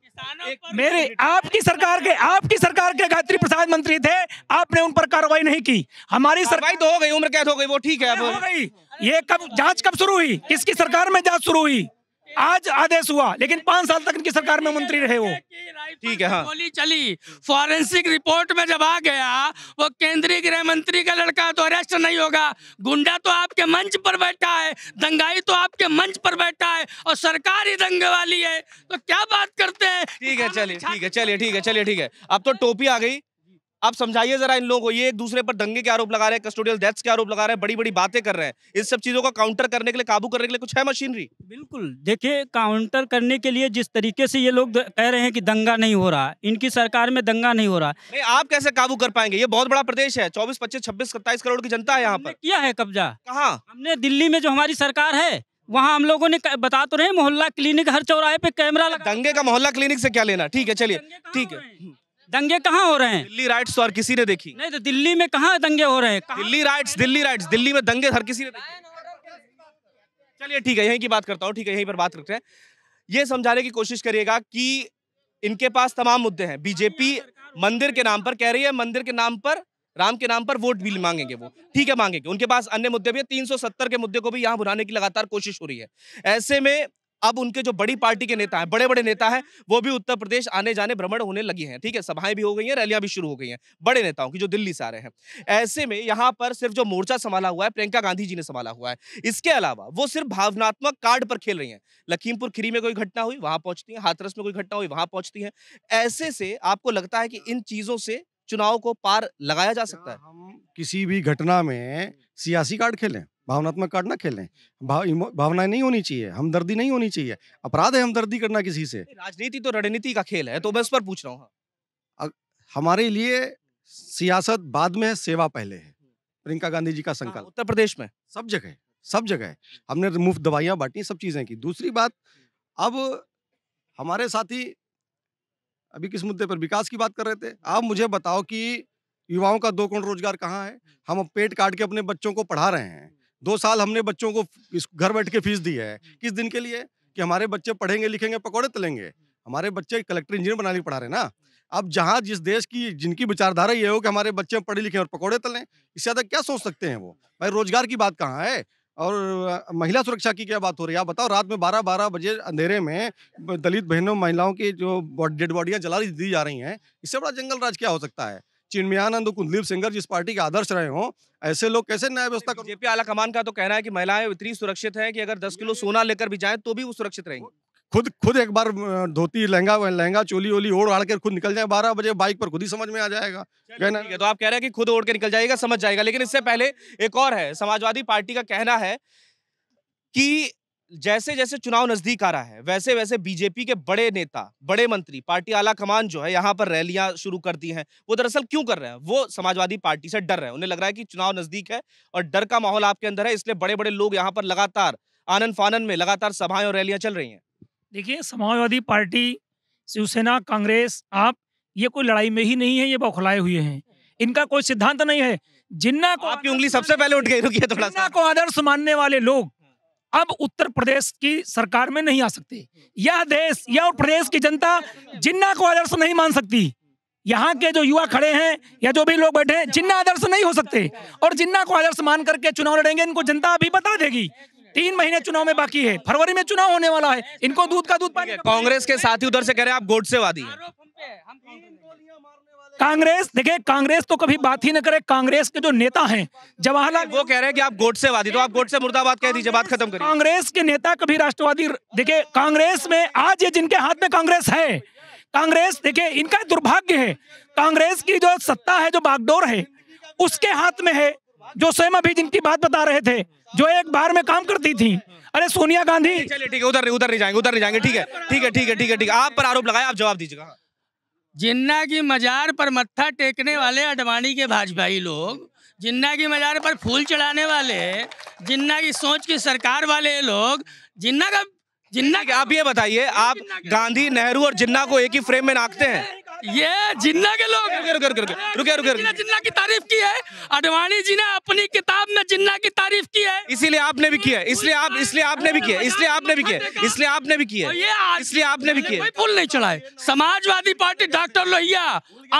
मेरे आपकी सरकार के आपकी सरकार के गायत्री प्रसाद मंत्री थे आपने उन पर कार्रवाई नहीं की हमारी सरकारी तो हो गई उम्र कैद हो गई वो ठीक है ये कब जाँच कब शुरू हुई किसकी सरकार में जाँच शुरू हुई आज आदेश हुआ लेकिन पांच साल तक इनकी सरकार में मंत्री रहे वो ठीक है हाँ गोली चली फॉरेंसिक रिपोर्ट में जब आ गया वो केंद्रीय गृह मंत्री का लड़का तो अरेस्ट नहीं होगा गुंडा तो आपके मंच पर बैठा है दंगाई तो आपके मंच पर बैठा है और सरकार ही दंगे वाली है तो क्या बात करते हैं ठीक है चलिए ठीक है चलिए ठीक है चलिए ठीक है अब तो टोपी आ गई आप समझाइए जरा इन लोगों को ये एक दूसरे पर दंगे के आरोप लगा रहे हैं कस्टोडियल डेथ्स के आरोप लगा रहे हैं बड़ी बड़ी बातें कर रहे हैं इन सब चीज़ों का काउंटर करने के लिए काबू करने के लिए कुछ है मशीनरी बिल्कुल देखिए काउंटर करने के लिए जिस तरीके से ये लोग कह रहे हैं कि दंगा नहीं हो रहा इनकी सरकार में दंगा नहीं हो रहा आप कैसे काबू कर पाएंगे ये बहुत बड़ा प्रदेश है चौबीस पच्चीस छब्बीस सत्ताईस करोड़ की जनता है यहाँ पर किया है कब्जा कहा हमने दिल्ली में जो हमारी सरकार है वहाँ हम लोगों ने बता तो रहे मोहल्ला क्लिनिक हर चौराहे पे कैमरा लगा दंगे का मोहल्ला क्लिनिक से क्या लेना ठीक है चलिए ठीक है दंगे कहाँ हो रहे हैं दिल्ली राइट्स और तो किसी ने देखी नहीं तो दिल्ली में कहाँ दंगे हो रहे हैं दिल्ली राइट्स दिल्ली राइट्स दिल्ली में दंगे हर किसी ने चलिए ठीक है यहीं की बात करता हूँ ठीक है यहीं पर बात करते हैं ये समझाने की कोशिश करिएगा कि इनके पास तमाम मुद्दे हैं बीजेपी हाँ, मंदिर के नाम पर कह रही है मंदिर के नाम पर राम के नाम पर वोट भी मांगेंगे वो ठीक है मांगेंगे उनके पास अन्य मुद्दे भी है 370 के मुद्दे को भी यहाँ बुलाने की लगातार कोशिश हो रही है ऐसे में अब उनके जो बड़ी पार्टी के नेता हैं बड़े बड़े नेता हैं वो भी उत्तर प्रदेश आने जाने भ्रमण होने लगी हैं ठीक है सभाएं भी हो गई हैं रैलियां भी शुरू हो गई हैं बड़े नेताओं की जो दिल्ली से आ रहे हैं ऐसे में यहाँ पर सिर्फ जो मोर्चा संभाला हुआ है प्रियंका गांधी जी ने संभाला हुआ है इसके अलावा वो सिर्फ भावनात्मक कार्ड पर खेल रही हैं लखीमपुर खीरी में कोई घटना हुई वहां पहुंचती है हाथरस में कोई घटना हुई वहां पहुंचती है ऐसे से आपको लगता है कि इन चीजों से चुनाव को पार लगाया जा सकता है हम किसी भी घटना में सियासी कार्ड खेलें भावनात्मक कार्ड ना खेलें भाव, भावनाएं नहीं होनी चाहिए हमदर्दी नहीं होनी चाहिए अपराध है हमदर्दी करना किसी से राजनीति तो रणनीति का खेल है तो मैं इस पर पूछ रहा हूँ हाँ। हमारे लिए सियासत बाद में सेवा पहले है प्रियंका गांधी जी का संकल्प उत्तर प्रदेश में सब जगह सब जगह हमने मुफ्त दवाइयाँ बांटी सब चीज़ें की दूसरी बात अब हमारे साथी अभी किस मुद्दे पर विकास की बात कर रहे थे आप मुझे बताओ कि युवाओं का दो करोड़ रोजगार कहाँ है हम पेट काट के अपने बच्चों को पढ़ा रहे हैं दो साल हमने बच्चों को घर बैठ के फीस दी है किस दिन के लिए कि हमारे बच्चे पढ़ेंगे लिखेंगे पकौड़े तलेंगे हमारे बच्चे कलेक्टर इंजीनियर बनाने पढ़ा रहे ना अब जहाँ जिस देश की जिनकी विचारधारा ये हो कि हमारे बच्चे पढ़े लिखे और पकौड़े तलें इससे ज़्यादा क्या सोच सकते हैं वो भाई रोजगार की बात कहाँ है और महिला सुरक्षा की क्या बात हो रही है आप बताओ रात में बारह बारह बजे अंधेरे में दलित बहनों महिलाओं की जो डेड बॉडियां जला दी जा रही हैं इससे बड़ा जंगल राज क्या हो सकता है चिन्मयानंद कुलदीप सिंगर जिस पार्टी के आदर्श रहे हों ऐसे लोग कैसे न्याय व्यवस्था बीजेपी आला कमान का तो कहना है कि महिलाएं इतनी सुरक्षित हैं कि अगर 10 किलो सोना लेकर भी जाएं तो भी वो सुरक्षित रहेंगी खुद खुद एक बार धोती लहंगा लहंगा चोली वोली ओढ़ ओढ़ कर खुद निकल जाए बारह बजे बाइक पर खुद ही समझ में आ जाएगा कहना है तो आप कह रहे हैं कि खुद ओढ़ के निकल जाएगा समझ जाएगा लेकिन इससे पहले एक और है समाजवादी पार्टी का कहना है कि जैसे जैसे चुनाव नजदीक आ रहा है वैसे वैसे बीजेपी के बड़े नेता बड़े मंत्री पार्टी आला कमान जो है यहाँ पर रैलियां शुरू कर दी हैं वो दरअसल क्यों कर रहे हैं वो समाजवादी पार्टी से डर रहे हैं उन्हें लग रहा है कि चुनाव नजदीक है और डर का माहौल आपके अंदर है इसलिए बड़े बड़े लोग यहाँ पर लगातार आनंद फानंद में लगातार सभाएं और रैलियां चल रही हैं देखिए समाजवादी पार्टी शिवसेना कांग्रेस आप ये कोई लड़ाई में ही नहीं है ये बौखलाए हुए हैं इनका कोई सिद्धांत नहीं है जिन्ना को आपकी उंगली सबसे पहले उठ गई रुकिए थोड़ा सा को आदर्श मानने वाले लोग अब उत्तर प्रदेश की सरकार में नहीं आ सकते यह देश यह प्रदेश की जनता जिन्ना को आदर्श नहीं मान सकती यहाँ के जो युवा खड़े हैं या जो भी लोग बैठे हैं जिन्ना आदर्श नहीं हो सकते और जिन्ना को आदर्श मान करके चुनाव लड़ेंगे इनको जनता अभी बता देगी तीन महीने चुनाव में बाकी है फरवरी में चुनाव होने वाला है इनको दूध का दूध पानी कांग्रेस के साथ ही उधर से कह रहे हैं आप गोड से वादी कांग्रेस देखिए कांग्रेस तो कभी बात ही न करे कांग्रेस के जो नेता हैं जवाहरलाल वो कह रहे हैं कि आप गोट से वादी तो आप गोट से मुर्दाबाद कह दीजिए बात खत्म करिए कांग्रेस के नेता कभी राष्ट्रवादी देखिए कांग्रेस में आज ये जिनके हाथ में कांग्रेस है कांग्रेस देखिए इनका दुर्भाग्य है कांग्रेस की जो सत्ता है जो बागडोर है उसके हाथ में है जो स्वयं अभी जिनकी बात बता रहे थे जो एक बार में काम करती थी अरे सोनिया गांधी चलिए ठीक है उधर उधर नहीं जाएंगे उधर नहीं जाएंगे ठीक है ठीक है ठीक है ठीक है ठीक है आप पर आरोप लगाए आप जवाब दीजिएगा हाँ। जिन्ना की मजार पर मत्था टेकने वाले अडवाणी के भाजपाई लोग जिन्ना की मजार पर फूल चढ़ाने वाले जिन्ना की सोच की सरकार वाले लोग जिन्ना का जिन्ना आप ये बताइए आप गांधी नेहरू और जिन्ना को एक ही फ्रेम में नाकते हैं ये जिन्ना के लोग रुके रुके रुके रुके रुके रुके जिन्ना की तारीफ की है अडवाणी जी ने अपनी किताब में जिन्ना की तारीफ की है इसीलिए आपने भी किया इसलिए आप इसलिए आपने भी किया इसलिए आपने भी किया इसलिए आपने भी किया ये इसलिए आपने भी किया फूल नहीं चढ़ाए समाजवादी पार्टी डॉक्टर लोहिया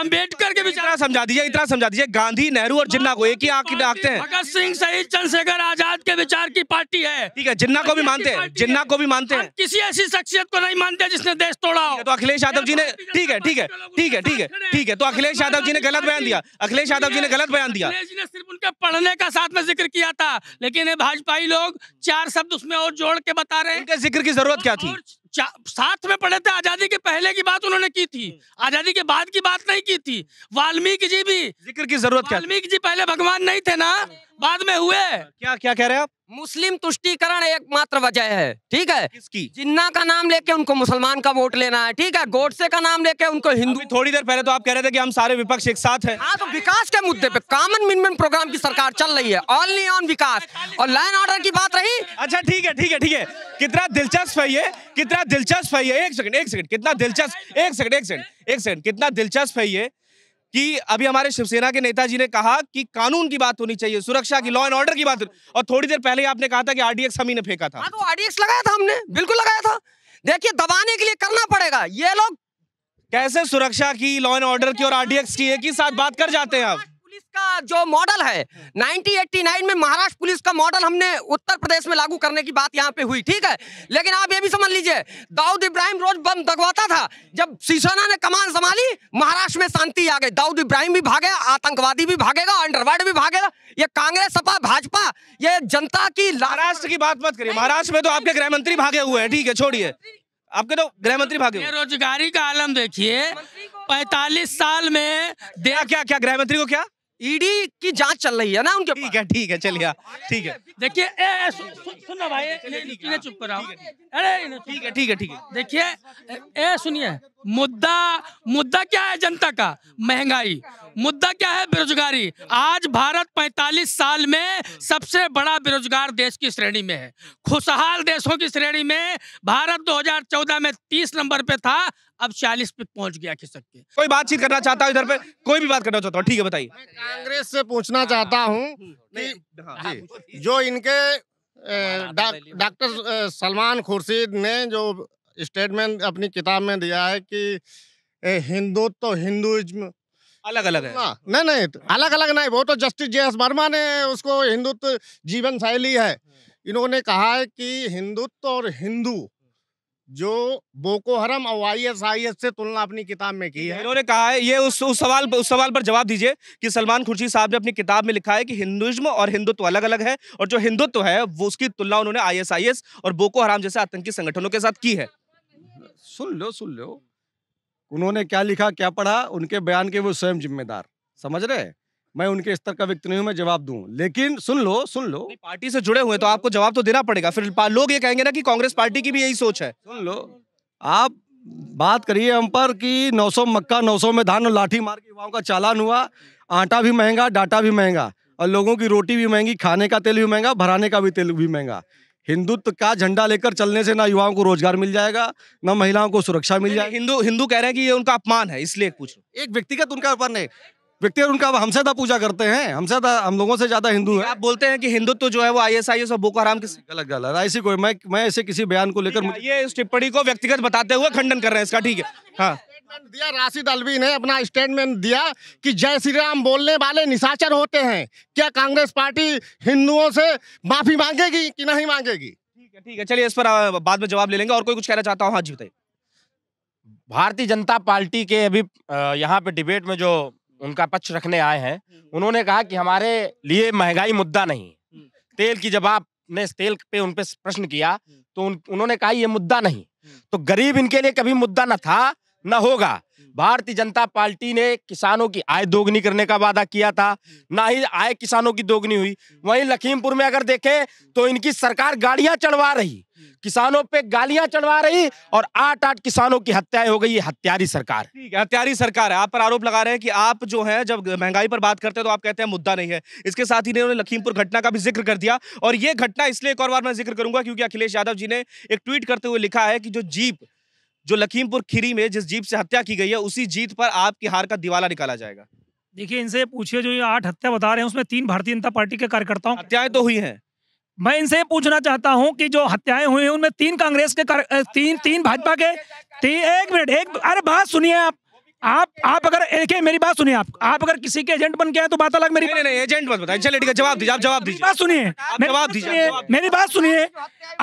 अम्बेडकर के विचार समझा दीजिए इतना समझा दीजिए गांधी नेहरू और जिन्ना को एक ही आंख डाकते हैं भगत सिंह शहीद चंद्रशेखर आजाद के विचार की पार्टी है ठीक है जिन्ना को भी मानते हैं जिन्ना को भी मानते हैं किसी ऐसी शख्सियत को नहीं मानते जिसने देश तोड़ा हो तो अखिलेश यादव जी ने तो ठीक है ठीक है ठीक है ठीक है ठीक है तो अखिलेश यादव जी ने गलत बयान दिया अखिलेश यादव जी ने गलत बयान दिया सिर्फ उनके पढ़ने का साथ में जिक्र किया था लेकिन भाजपाई लोग चार शब्द उसमें और जोड़ के बता रहे हैं जिक्र की जरूरत क्या थी साथ में पढ़े थे आजादी के पहले की बात उन्होंने की थी हम्म। आजादी के बाद की बात नहीं की थी वाल्मीकि जी भी जिक्र की जरूरत वाल्मीकि जी पहले भगवान नहीं थे ना हम्म। बाद में हुए क्या क्या कह रहे हैं आप मुस्लिम तुष्टिकरण एकमात्र वजह है ठीक है किसकी जिन्ना का नाम लेके उनको मुसलमान का वोट लेना है ठीक है गोडसे का नाम लेके उनको हिंदू थोड़ी देर पहले तो आप कह रहे थे कि हम सारे विपक्ष एक साथ हैं हाँ तो विकास के मुद्दे पे कॉमन मिनिमम प्रोग्राम की सरकार चल रही है ऑनली ऑन विकास और लाइन ऑर्डर की बात रही अच्छा ठीक है ठीक है ठीक है कितना दिलचस्प है ये कितना कितना दिलचस्प है ये एक सेकंड एक सेकंड कितना दिलचस्प एक सेकंड एक सेकंड एक सेकंड कितना दिलचस्प है ये कि अभी हमारे शिवसेना के नेता जी ने कहा कि कानून की बात होनी चाहिए सुरक्षा की लॉ एंड ऑर्डर की बात और थोड़ी देर पहले आपने कहा था कि आरडीएक्स हम ही ने फेंका था हाँ, तो आरडीएक्स लगाया था हमने बिल्कुल लगाया था देखिए दबाने के लिए करना पड़ेगा ये लोग कैसे सुरक्षा की लॉ एंड ऑर्डर की और आरडीएक्स की एक ही साथ बात कर जाते हैं आप का जो मॉडल है 1989 में महाराष्ट्र पुलिस का मॉडल हमने उत्तर प्रदेश में लागू करने की बात यहाँ पे हुई ठीक है लेकिन आप ये भी समझ लीजिए दाऊद इब्राहिम रोज बम दगवाता था जब शिवसेना ने कमान संभाली महाराष्ट्र में शांति आ गई दाऊद इब्राहिम भी भागे आतंकवादी भी भागेगा अंडरवर्ल्ड भी भागेगा ये कांग्रेस सपा भाजपा ये जनता की महाराष्ट्र की बात मत करिए महाराष्ट्र में तो आपके गृह मंत्री भागे हुए हैं ठीक है छोड़िए आपके तो गृह मंत्री भागे रोजगारी का आलम देखिए पैतालीस साल में क्या क्या क्या गृह मंत्री को क्या ईडी की जांच चल रही है ना उनके ठीक है ठीक है चलिए हाँ, हाँ, हाँ, ठीक है देखिए सुनना भाई चुप कर अरे ठीक है ठीक है ठीक है देखिए ए सुनिए मुद्दा मुद्दा क्या है जनता का महंगाई मुद्दा क्या है बेरोजगारी आज भारत 45 साल में सबसे बड़ा बेरोजगार देश की श्रेणी में है खुशहाल देशों की श्रेणी में भारत 2014 में 30 नंबर पे था अब 40 पे पहुंच गया खिसक के कोई बातचीत करना चाहता हूँ इधर पे कोई भी बात करना चाहता हूँ ठीक है बताइए कांग्रेस से पूछना चाहता हूँ हाँ, हाँ, हाँ। जो इनके डॉक्टर सलमान खुर्शीद ने जो स्टेटमेंट अपनी किताब में दिया है कि हिंदू तो हिंदुइज्म अलग अलग है हाँ, नहीं नहीं तो अलग अलग नहीं वो तो जस्टिस जे एस वर्मा ने उसको हिंदुत्व जीवन शैली है हम्म। इन्होंने कहा है कि हिंदुत्व और हिंदू जो बोको हरम और आई एस आई एस से तुलना अपनी किताब में की है इन्होंने कहा है ये उस उस सवाल उस सवाल पर जवाब दीजिए कि सलमान खुर्शी साहब ने अपनी किताब में लिखा है कि हिंदुइज्म और हिंदुत्व अलग अलग है और जो हिंदुत्व है वो उसकी तुलना उन्होंने आई एस आई एस और बोको हराम जैसे आतंकी संगठनों के साथ की है सुन लो सुन लो उन्होंने क्या लिखा क्या पढ़ा उनके बयान के वो स्वयं जिम्मेदार समझ रहे मैं उनके स्तर का व्यक्ति नहीं हूं मैं जवाब दू लेकिन सुन लो सुन लो पार्टी से जुड़े हुए तो आपको जवाब तो देना पड़ेगा फिर लोग ये कहेंगे ना कि कांग्रेस पार्टी की भी यही सोच है सुन लो आप बात करिए हम पर कि 900 मक्का 900 में धान और लाठी मार के युवाओं का चालान हुआ आटा भी महंगा डाटा भी महंगा और लोगों की रोटी भी महंगी खाने का तेल भी महंगा भराने का भी तेल भी महंगा हिंदुत्व का झंडा लेकर चलने से ना युवाओं को रोजगार मिल जाएगा ना महिलाओं को सुरक्षा मिल जाएगी हिंदू हिंदू कह रहे हैं कि ये उनका अपमान है इसलिए पूछ एक व्यक्तिगत उनका ऊपर नहीं व्यक्तिगत उनका हम ज्यादा पूजा करते हैं हम ज्यादा हम लोगों से ज्यादा हिंदू हैं आप बोलते हैं कि हिंदुत्व तो जो है वो आई एस आई एस और बोको हराम की गलत गलत ऐसी कोई मैं मैं ऐसे किसी बयान को लेकर ये इस टिप्पणी को व्यक्तिगत बताते हुए खंडन कर रहे हैं इसका ठीक है हाँ स्टेटमेंट दिया राशिद अलवी ने अपना स्टेटमेंट दिया कि जय श्री राम बोलने वाले निशाचर होते हैं क्या कांग्रेस पार्टी हिंदुओं से माफी मांगेगी कि नहीं मांगेगी ठीक है ठीक है चलिए इस पर बाद में जवाब ले लेंगे और कोई कुछ कहना चाहता हूँ हाँ जीते भारतीय जनता पार्टी के अभी यहाँ पे डिबेट में जो उनका पक्ष रखने आए हैं हम्म। उन्होंने कहा कि हमारे लिए महंगाई मुद्दा नहीं हम्म। तेल की जब आपने तेल पे उनपे प्रश्न किया हम्म। तो उन्होंने कहा ये मुद्दा नहीं तो गरीब इनके लिए कभी मुद्दा न था न होगा भारतीय जनता पार्टी ने किसानों की आय दोगुनी करने का वादा किया था ना ही आय किसानों की दोगुनी हुई वहीं लखीमपुर में अगर देखें तो इनकी सरकार गाड़ियां चढ़वा रही किसानों पे गालियां चढ़वा रही और आठ आठ किसानों की हत्याएं हो गई हत्यारी सरकार ठीक है हत्यारी सरकार है आप पर आरोप लगा रहे हैं कि आप जो है जब महंगाई पर बात करते हैं तो आप कहते हैं मुद्दा नहीं है इसके साथ ही इन्होंने लखीमपुर घटना का भी जिक्र कर दिया और ये घटना इसलिए एक और बार मैं जिक्र करूंगा क्योंकि अखिलेश यादव जी ने एक ट्वीट करते हुए लिखा है कि जो जीप जो लखीमपुर खीरी में जिस जीप से हत्या की गई है उसी जीत पर आपकी हार का दिवाला निकाला जाएगा देखिए इनसे पूछिए जो ये आठ हत्या बता रहे हैं उसमें तीन भारतीय जनता पार्टी के कार्यकर्ताओं हत्याएं तो हुई हैं मैं इनसे पूछना चाहता हूं कि जो हत्याएं हुई हैं उनमें तीन कांग्रेस के कर, तीन तीन भाजपा के तीन एक मिनट एक अरे बात सुनिए आप आप आप अगर है मेरी बात सुनिए आप आप अगर किसी के एजेंट बन के आए तो बात अलग मेरी नहीं नहीं एजेंट मत बताइए चलिए ठीक है जवाब दीजिए आप जवाब दीजिए बात सुनिए जवाब दीजिए मेरी बात सुनिए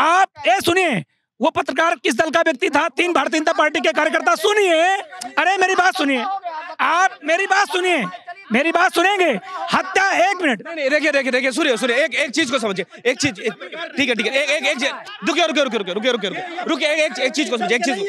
आप ये सुनिए वो पत्रकार किस दल का व्यक्ति था तीन भारतीय जनता पार्टी के कार्यकर्ता सुनिए अरे मेरी बात सुनिए आप मेरी बात सुनिए मेरी बात सुनेंगे हत्या एक मिनट देखिए देखिए देखिए सुनिए सुनिए एक एक चीज को समझिए एक चीज ठीक है ठीक है एक एक एक रुकिए रुकिए रुकिए रुकिए रुकिए रुकिए एक एक चीज को समझिए एक चीज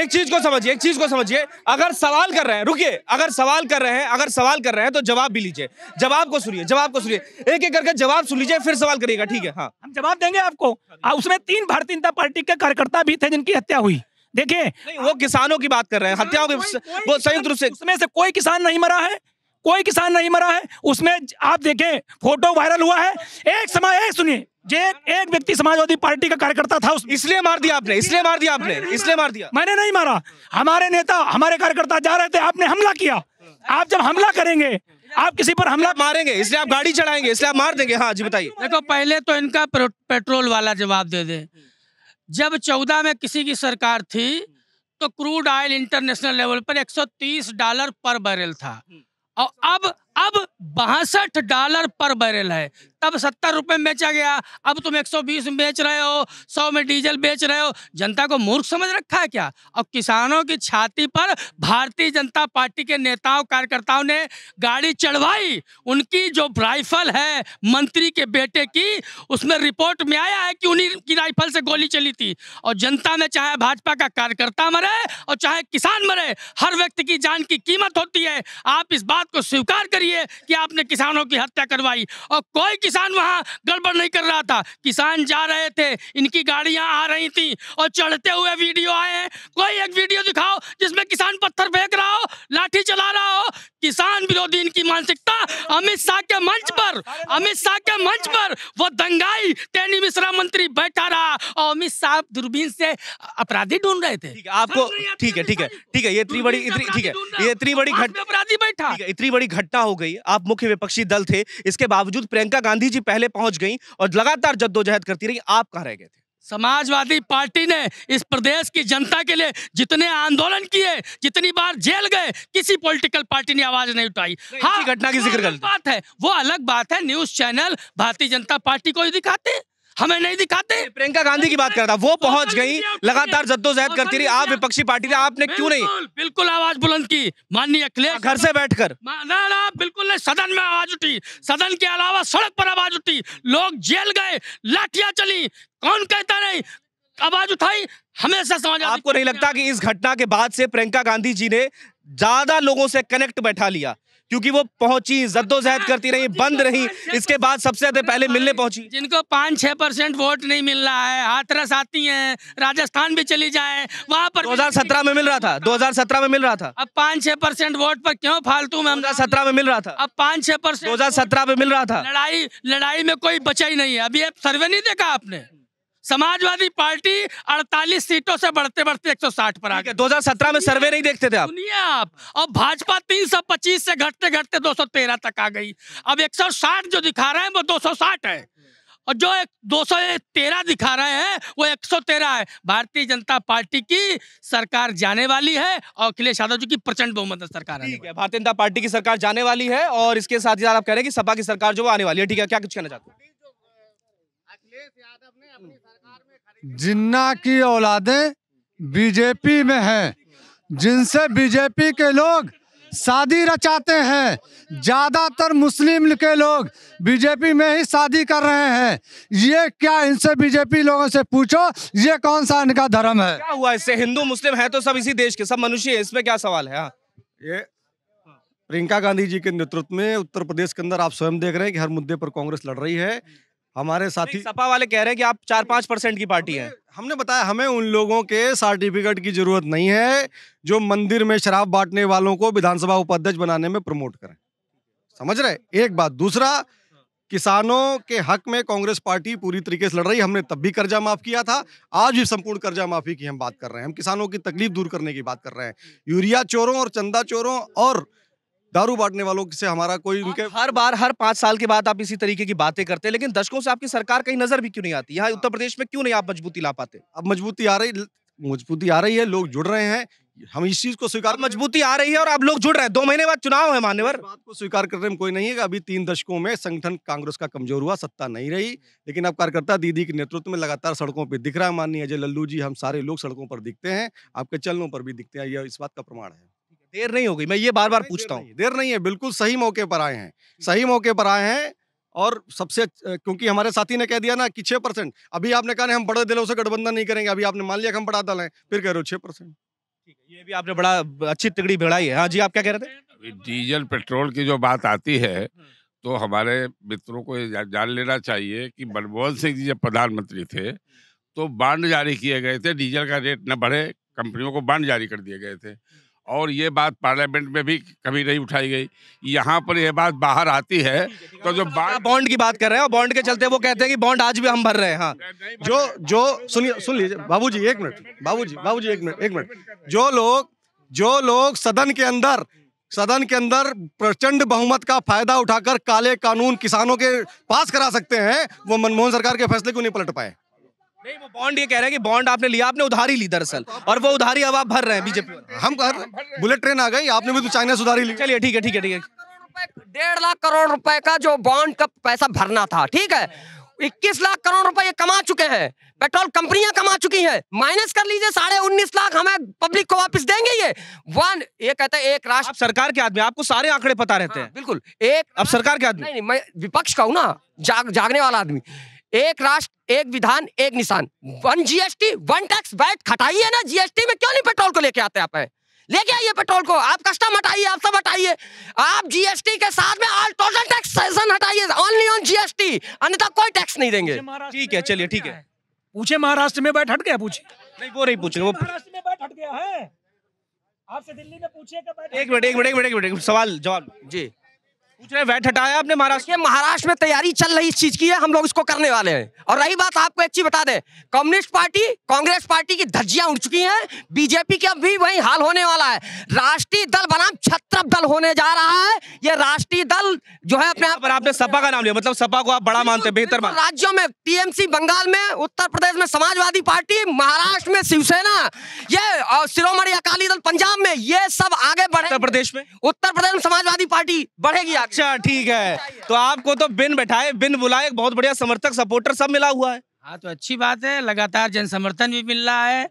एक चीज को समझिए एक चीज को समझिए अगर सवाल कर रहे हैं रुकिए अगर सवाल कर रहे हैं अगर सवाल कर रहे हैं तो जवाब भी लीजिए जवाब को सुनिए जवाब को सुनिए एक एक करके जवाब सुन लीजिए फिर सवाल करिएगा ठीक है हाँ हम जवाब देंगे आपको उसमें तीन भारतीय जनता पार्टी के कार्यकर्ता भी थे जिनकी हत्या हुई देखिए वो किसानों की बात कर रहे हैं हत्याओं की वो संयुक्त रूप से उसमें से कोई किसान नहीं मरा है कोई किसान नहीं मरा है उसमें आप देखें फोटो वायरल हुआ है एक समय एक सुनिए जे एक व्यक्ति समाजवादी पार्टी का कार्यकर्ता था उस इसलिए मार दिया आपने इसलिए मार दिया आपने इसलिए मार दिया मैंने नहीं मारा हमारे नेता हमारे कार्यकर्ता जा रहे थे आपने हमला किया आप जब हमला करेंगे आप किसी पर हमला मारेंगे इसलिए आप गाड़ी चढ़ाएंगे इसलिए आप मार देंगे हाँ जी बताइए देखो पहले तो इनका पेट्रोल वाला जवाब दे दे जब चौदह में किसी की सरकार थी तो क्रूड ऑयल इंटरनेशनल लेवल पर 130 डॉलर पर बैरल था और अब अब बासठ डॉलर पर बैरल है तब सत्तर रुपये में बेचा गया अब तुम 120 बेच रहे हो सौ में डीजल बेच रहे हो जनता को मूर्ख समझ रखा है क्या और किसानों की छाती पर भारतीय जनता पार्टी के नेताओं कार्यकर्ताओं ने गाड़ी चढ़वाई उनकी जो राइफल है मंत्री के बेटे की उसमें रिपोर्ट में आया है कि उन्हीं की राइफल से गोली चली थी और जनता में चाहे भाजपा का कार्यकर्ता मरे और चाहे किसान मरे हर व्यक्ति की जान की कीमत होती है आप इस बात को स्वीकार करिए करिए कि आपने किसानों की हत्या करवाई और कोई किसान वहाँ गड़बड़ नहीं कर रहा था किसान जा रहे थे इनकी गाड़ियाँ आ रही थी और चढ़ते हुए वीडियो आए हैं कोई एक वीडियो दिखाओ जिसमें किसान पत्थर फेंक रहा हो लाठी चला रहा हो किसान विरोधी इनकी मानसिकता अमित शाह के मंच पर अमित शाह के मंच पर वो दंगाई तेनी मिश्रा मंत्री बैठा रहा और अमित शाह दूरबीन से अपराधी ढूंढ रहे थे आपको ठीक है ठीक है ठीक है ये इतनी बड़ी इतनी ठीक है ये इतनी बड़ी घटना अपराधी बैठा इतनी बड़ी घटना हो गई आप मुख्य विपक्षी दल थे इसके बावजूद प्रियंका गांधी जी पहले पहुंच गई और लगातार जद्दोजहद करती रही आप कहा रह गए थे समाजवादी पार्टी ने इस प्रदेश की जनता के लिए जितने आंदोलन किए जितनी बार जेल गए किसी पॉलिटिकल पार्टी ने आवाज नहीं उठाई हाँ घटना की जिक्र बात है वो अलग बात है न्यूज चैनल भारतीय जनता पार्टी को ही दिखाते हमें नहीं दिखाते प्रियंका गांधी की बात कर रहा वो पहुंच गई लगातार जद्दोजहद करती रही आप विपक्षी पार्टी थी आपने क्यों नहीं बिल्कुल आवाज बुलंद की माननीय अखिलेश घर से बैठकर ना ना बिल्कुल नहीं सदन में आवाज उठी सदन के अलावा सड़क पर आवाज उठी लोग जेल गए लाठियां चली कौन कहता नहीं आवाज उठाई हमेशा समझ आपको नहीं लगता कि इस घटना के बाद से प्रियंका गांधी जी ने ज्यादा लोगों से कनेक्ट बैठा लिया क्योंकि वो पहुंची जद्दोजहद करती रही हाँ, बंद रही इसके बाद सबसे ज्यादा पहले हाँ, मिलने पहुंची जिनको पाँच छह परसेंट वोट नहीं मिल रहा है हाथरस आती हैं राजस्थान भी चली जाए वहाँ पर 2017 में मिल रहा था 2017 में मिल रहा था अब पाँच छह परसेंट वोट पर क्यों फालतू में सत्रह में मिल रहा था अब पाँच छह परसेंट दो में मिल रहा था लड़ाई लड़ाई में कोई बचा ही नहीं है अभी सर्वे नहीं देखा आपने समाजवादी पार्टी 48 सीटों से बढ़ते बढ़ते 160 पर आ गए 2017 में सर्वे नहीं देखते थे आप सुनिए आप और भाजपा 325 से घटते घटते 213 तक आ गई अब 160 जो दिखा रहे हैं वो 260 है और जो एक दो दिखा रहे हैं वो 113 है भारतीय जनता पार्टी की सरकार जाने वाली है और अखिलेश यादव जी की प्रचंड बहुमत सरकार है भारतीय जनता पार्टी की सरकार जाने वाली है और इसके साथ ही साथ आप कह रहे हैं कि सपा की सरकार जो आने वाली है ठीक है क्या कुछ कहना चाहते हैं जिन्ना की औलादें बीजेपी में हैं जिनसे बीजेपी के लोग शादी रचाते हैं ज़्यादातर मुस्लिम के लोग बीजेपी में ही शादी कर रहे हैं ये क्या इनसे बीजेपी लोगों से पूछो ये कौन सा इनका धर्म है क्या हुआ इससे हिंदू मुस्लिम है तो सब इसी देश के सब मनुष्य है इसमें क्या सवाल है हाँ। ये प्रियंका गांधी जी के नेतृत्व में उत्तर प्रदेश के अंदर आप स्वयं देख रहे हैं कि हर मुद्दे पर कांग्रेस लड़ रही है हमारे साथी सपा वाले कह रहे हैं कि आप चार पाँच परसेंट की पार्टी है हमने बताया हमें उन लोगों के सर्टिफिकेट की जरूरत नहीं है जो मंदिर में शराब बांटने वालों को विधानसभा उपाध्यक्ष बनाने में प्रमोट करें समझ रहे एक बात दूसरा किसानों के हक में कांग्रेस पार्टी पूरी तरीके से लड़ रही हमने तब भी कर्जा माफ किया था आज भी संपूर्ण कर्जा माफी की हम बात कर रहे हैं हम किसानों की तकलीफ दूर करने की बात कर रहे हैं यूरिया चोरों और चंदा चोरों और दारू बांटने वालों से हमारा कोई हाँ, उनके हर बार हर पांच साल के बाद आप इसी तरीके की बातें करते हैं लेकिन दशकों से आपकी सरकार कहीं नजर भी क्यों नहीं आती यहाँ हाँ। उत्तर प्रदेश में क्यों नहीं आप मजबूती ला पाते अब मजबूती आ रही मजबूती आ रही है लोग जुड़ रहे हैं हम इस चीज को स्वीकार मजबूती आ रही है और आप लोग जुड़ रहे हैं दो महीने बाद चुनाव है मान्यवर बात को स्वीकार करने में कोई नहीं है अभी तीन दशकों में संगठन कांग्रेस का कमजोर हुआ सत्ता नहीं रही लेकिन अब कार्यकर्ता दीदी के नेतृत्व में लगातार सड़कों पर दिख रहा है माननीय अजय लल्लू जी हम सारे लोग सड़कों पर दिखते हैं आपके चलनों पर भी दिखते हैं यह इस बात का प्रमाण है देर नहीं हो गई मैं ये बार बार पूछता हूँ देर नहीं है बिल्कुल सही मौके पर आए हैं सही मौके पर आए हैं और सबसे क्योंकि हमारे साथी ने कह दिया ना कि छः परसेंट अभी आपने कहा हम बड़े दिलों से गठबंधन नहीं करेंगे अभी आपने मान लिया कि हम बढ़ा दल हैं फिर कह रहे हो छः परसेंट ये भी आपने बड़ा अच्छी तिगड़ी भिड़ाई है हाँ जी आप क्या कह रहे थे डीजल पेट्रोल की जो बात आती है हम्म। तो हमारे मित्रों को जान लेना चाहिए कि मनमोहन सिंह जी जब प्रधानमंत्री थे हम्म। तो बांड जारी किए गए थे डीजल का रेट न बढ़े कंपनियों को बांड जारी कर दिए गए थे और ये बात पार्लियामेंट में भी कभी नहीं उठाई गई यहाँ पर यह बात बाहर आती है तो जो बॉन्ड बॉन्ड की बात कर रहे हैं और बॉन्ड के चलते वो कहते हैं कि बॉन्ड आज भी हम भर रहे हैं हाँ जो जो सुनिए सुन लीजिए बाबू जी एक मिनट बाबू जी बाबू जी एक मिनट एक मिनट जो लोग जो लोग सदन के अंदर सदन के अंदर प्रचंड बहुमत का फायदा उठाकर काले कानून किसानों के पास करा सकते हैं वो मनमोहन सरकार के फैसले को नहीं पलट पाए नहीं वो बॉन्ड ये कह रहे हैं कि बॉन्ड आपने लिया आपने उधारी ली दरअसल और वो उधारी अब आप भर रहे हैं बीजेपी हम कह रहे हैं बुलेट ट्रेन आ गई आपने भी तो चाइना से उधारी ली चलिए ठीक है ठीक है ठीक है डेढ़ लाख करोड़ रुपए का जो बॉन्ड का पैसा भरना था ठीक है इक्कीस लाख करोड़ रुपए ये कमा चुके हैं पेट्रोल कंपनियां कमा चुकी हैं माइनस कर लीजिए साढ़े उन्नीस लाख हमें पब्लिक को वापस देंगे ये वन ये कहते हैं एक राष्ट्र सरकार के आदमी आपको सारे आंकड़े पता रहते हाँ, हैं बिल्कुल एक अब सरकार के आदमी नहीं, नहीं मैं विपक्ष का हूं ना जाग जागने वाला आदमी एक राष्ट्र एक विधान एक निशान वन जीएसटी वन टैक्स बैट खटाइए ना जीएसटी में क्यों नहीं पेट्रोल को लेके आते आप हैं लेके आइए पेट्रोल को आप कस्टम हटाइए आप सब हटाइए आप जीएसटी के साथ में ऑल टोटल टैक्सेशन हटाइए ओनली ऑन जीएसटी अन्यथा कोई टैक्स नहीं देंगे ठीक है चलिए ठीक है पूछे महाराष्ट्र में बैठ हट गया पूछे नहीं वो नहीं पूछ रहे वो महाराष्ट्र में बैठ हट गया है आपसे दिल्ली में पूछिए एक मिनट एक मिनट एक मिनट एक मिनट सवाल जवाब जी पूछ रहे वैट हटाया आपने महाराष्ट्र महाराष्ट्र में तैयारी चल रही इस चीज की है हम लोग इसको करने वाले हैं और रही बात आपको एक चीज बता दें कम्युनिस्ट पार्टी कांग्रेस पार्टी की धज्जियां उठ चुकी हैं बीजेपी के भी वही हाल होने वाला है राष्ट्रीय दल बनाम छत्र दल होने जा रहा है ये राष्ट्रीय दल जो है अपने आप आपने सपा का नाम लिया मतलब सपा को आप बड़ा मानते हैं बेहतर राज्यों में टीएमसी बंगाल में उत्तर प्रदेश में समाजवादी पार्टी महाराष्ट्र में शिवसेना ये और शिरोमणि अकाली दल पंजाब में ये सब आगे बढ़े उत्तर प्रदेश में उत्तर प्रदेश में समाजवादी पार्टी बढ़ेगी आगे अच्छा ठीक है तो आपको तो बिन बैठाए बिन बुलाए बहुत बढ़िया समर्थक सपोर्टर सब मिला हुआ है हाँ तो अच्छी बात है लगातार जन समर्थन भी मिल रहा है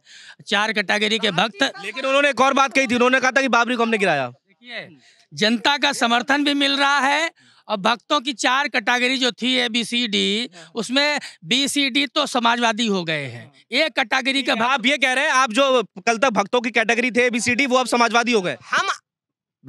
चार कैटेगरी के भक्त लेकिन उन्होंने एक और बात कही थी उन्होंने कहा था कि बाबरी को हमने गिराया देखिए जनता का समर्थन भी मिल रहा है और भक्तों की चार कैटेगरी जो थी ए बी सी डी उसमें बी सी डी तो समाजवादी हो गए हैं एक कैटेगरी का आप ये कह रहे हैं आप जो कल तक भक्तों की कैटेगरी थे ए बी सी डी वो अब समाजवादी हो गए हम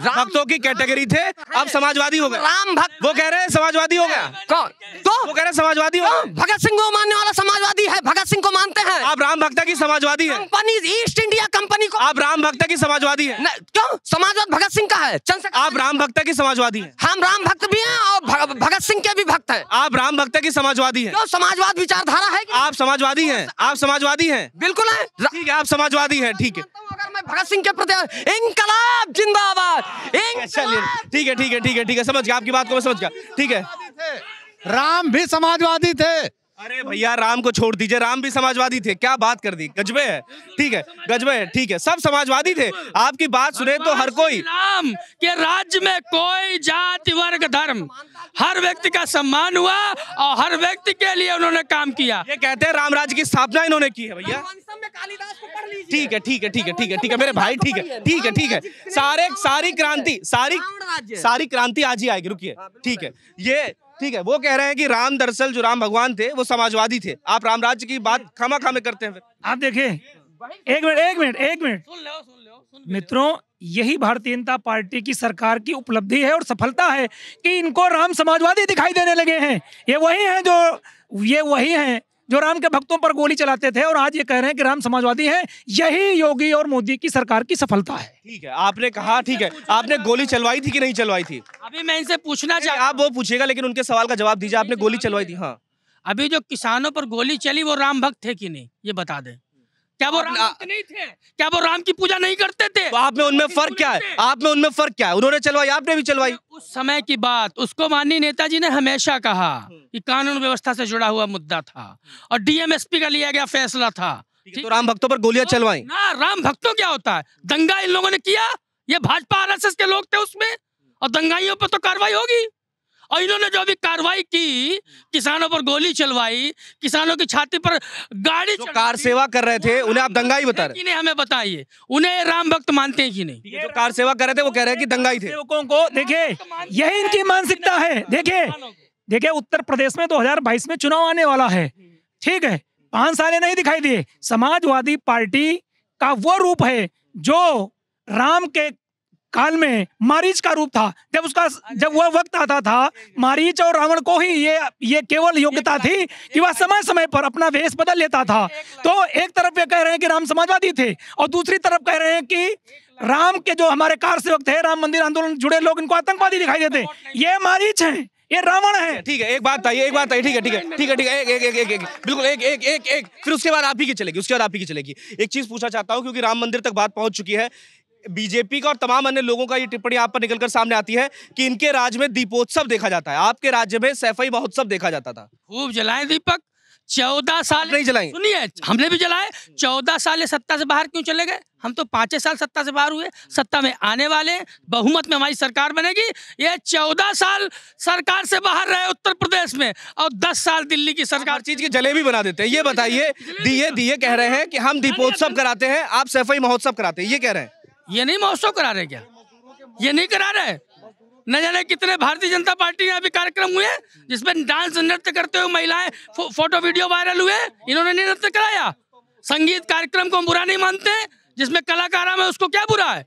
भक्तों की कैटेगरी थे अब समाजवादी हो गए राम भक्त वो कह रहे हैं समाजवादी हो गया कौन तो वो कह रहे हैं समाजवादी हो तो, भगत सिंह को मानने वाला समाजवादी है भगत सिंह को मानते हैं आप राम भक्त की समाजवादी है कंपनी ईस्ट इंडिया कंपनी को आप राम भक्त की समाजवादी है क्यों समाजवाद भगत सिंह का है चल आप राम भक्त की समाजवादी है हम राम भक्त भी है और भगत सिंह के भी भक्त है आप राम भक्त की समाजवादी है समाजवाद विचारधारा है आप समाजवादी है आप समाजवादी है बिल्कुल है आप समाजवादी है ठीक है भगत सिंह के प्रति इनकलाब जिंदाबाद अच्छा, अच्छा, ठीक है ठीक है ठीक है ठीक है समझ गया आपकी बात को मैं समझ गया ठीक है राम भी समाजवादी थे अरे भैया राम को छोड़ दीजिए राम भी समाजवादी थे क्या बात कर दी गजबे है ठीक है गजबे है ठीक है सब समाजवादी थे आपकी बात सुने तो हर कोई राम के राज्य में कोई जाति वर्ग धर्म हर व्यक्ति का सम्मान हुआ और हर व्यक्ति के लिए उन्होंने काम किया ये कहते हैं रामराज की स्थापना इन्होंने की है भैया ठीक है ठीक है ठीक है ठीक है ठीक है मेरे भाई ठीक है ठीक है ठीक है सारे सारी क्रांति सारी सारी क्रांति आज ही आएगी रुकिए हाँ, ठीक है ये ठीक है वो कह रहे हैं कि राम दरअसल जो राम भगवान थे वो समाजवादी थे आप राम राज्य की बात खामा खामे करते हैं आप देखिए एक मिनट एक मिनट एक मिनट मित्रों यही भारतीय जनता पार्टी की सरकार की उपलब्धि है और सफलता है कि इनको राम समाजवादी दिखाई देने लगे हैं ये वही हैं जो ये वही हैं जो राम के भक्तों पर गोली चलाते थे और आज ये कह रहे हैं कि राम समाजवादी हैं यही योगी और मोदी की सरकार की सफलता है ठीक है आपने कहा ठीक है आपने गोली चलवाई थी कि नहीं चलवाई थी अभी मैं इनसे पूछना चाहिए आप वो पूछेगा लेकिन उनके सवाल का जवाब दीजिए आपने गोली चलवाई थी हाँ अभी जो किसानों पर गोली चली वो राम भक्त थे कि नहीं ये बता दें क्या वो राम नहीं थे क्या वो राम की पूजा नहीं करते थे तो आप में उनमें फर्क क्या है आप में उनमें फर्क क्या है उन्होंने चलवाई आपने भी चलवाई उस समय की बात उसको माननीय नेताजी ने हमेशा कहा हम्म। कि कानून व्यवस्था से जुड़ा हुआ मुद्दा था और डीएमएसपी का लिया गया फैसला था तो राम भक्तों पर गोलियां तो चलवाई ना राम भक्तों क्या होता है दंगा इन लोगों ने किया ये भाजपा आर के लोग थे उसमें और दंगाइयों पर तो कार्रवाई होगी और इन्होंने जो अभी कार्रवाई की किसानों पर गोली चलवाई किसानों की छाती पर गाड़ी जो कार सेवा कर रहे थे उन्हें आप दंगाई बता रहे हैं हमें बताइए उन्हें राम भक्त मानते हैं कि नहीं जो कार सेवा कर रहे थे वो कह रहे हैं कि दंगाई थे लोगों को देखिए यही इनकी मानसिकता है देखिए देखिए उत्तर प्रदेश में दो में चुनाव आने वाला है ठीक है पांच साले नहीं दिखाई दिए समाजवादी पार्टी का वो रूप है जो राम के काल में मारीच का रूप था जब उसका जब वह वक्त आता था मारीच और रावण को ही ये ये केवल योग्यता थी कि वह समय समय पर अपना वेश बदल लेता था तो एक तरफ ये कह रहे हैं कि राम समाजवादी थे और दूसरी तरफ कह रहे हैं कि राम के जो हमारे कार सेवक थे राम मंदिर आंदोलन जुड़े लोग इनको आतंकवादी दिखाई देते ये मारीच है ये रावण है ठीक है एक बात ये एक बात ठीक है ठीक है ठीक है ठीक है एक एक एक एक एक बिल्कुल एक एक एक एक फिर उसके बाद आप ही की चलेगी उसके बाद आप ही की चलेगी एक चीज पूछना चाहता हूँ क्योंकि राम मंदिर तक बात पहुंच चुकी है बीजेपी का और तमाम अन्य लोगों का ये टिप्पणी आप पर निकलकर सामने आती है कि इनके राज्य में दीपोत्सव देखा जाता है आपके राज्य में सैफई महोत्सव देखा जाता था खूब जलाए दीपक चौदह साल नहीं जलाए सुनिए हमने भी जलाए हम्म। चौदह साल सत्ता से बाहर क्यों चले गए हम तो पांचे साल सत्ता से बाहर हुए हम्म। सत्ता में आने वाले बहुमत में हमारी सरकार बनेगी ये चौदह साल सरकार से बाहर रहे उत्तर प्रदेश में और दस साल दिल्ली की सरकार चीज के जलेबी बना देते हैं ये बताइए दिए दिए कह रहे हैं कि हम हाँ हाँ दीपोत्सव कराते हैं आप सैफई महोत्सव कराते हैं ये कह रहे हैं ये नहीं महोत्सव करा रहे क्या ये नहीं करा रहे न जाने कितने भारतीय जनता पार्टी में अभी कार्यक्रम हुए जिसमें डांस नृत्य करते हुए महिलाएं फो, फोटो वीडियो वायरल हुए इन्होंने नहीं नृत्य कराया संगीत कार्यक्रम को हम बुरा नहीं मानते जिसमें कलाकार है उसको क्या बुरा है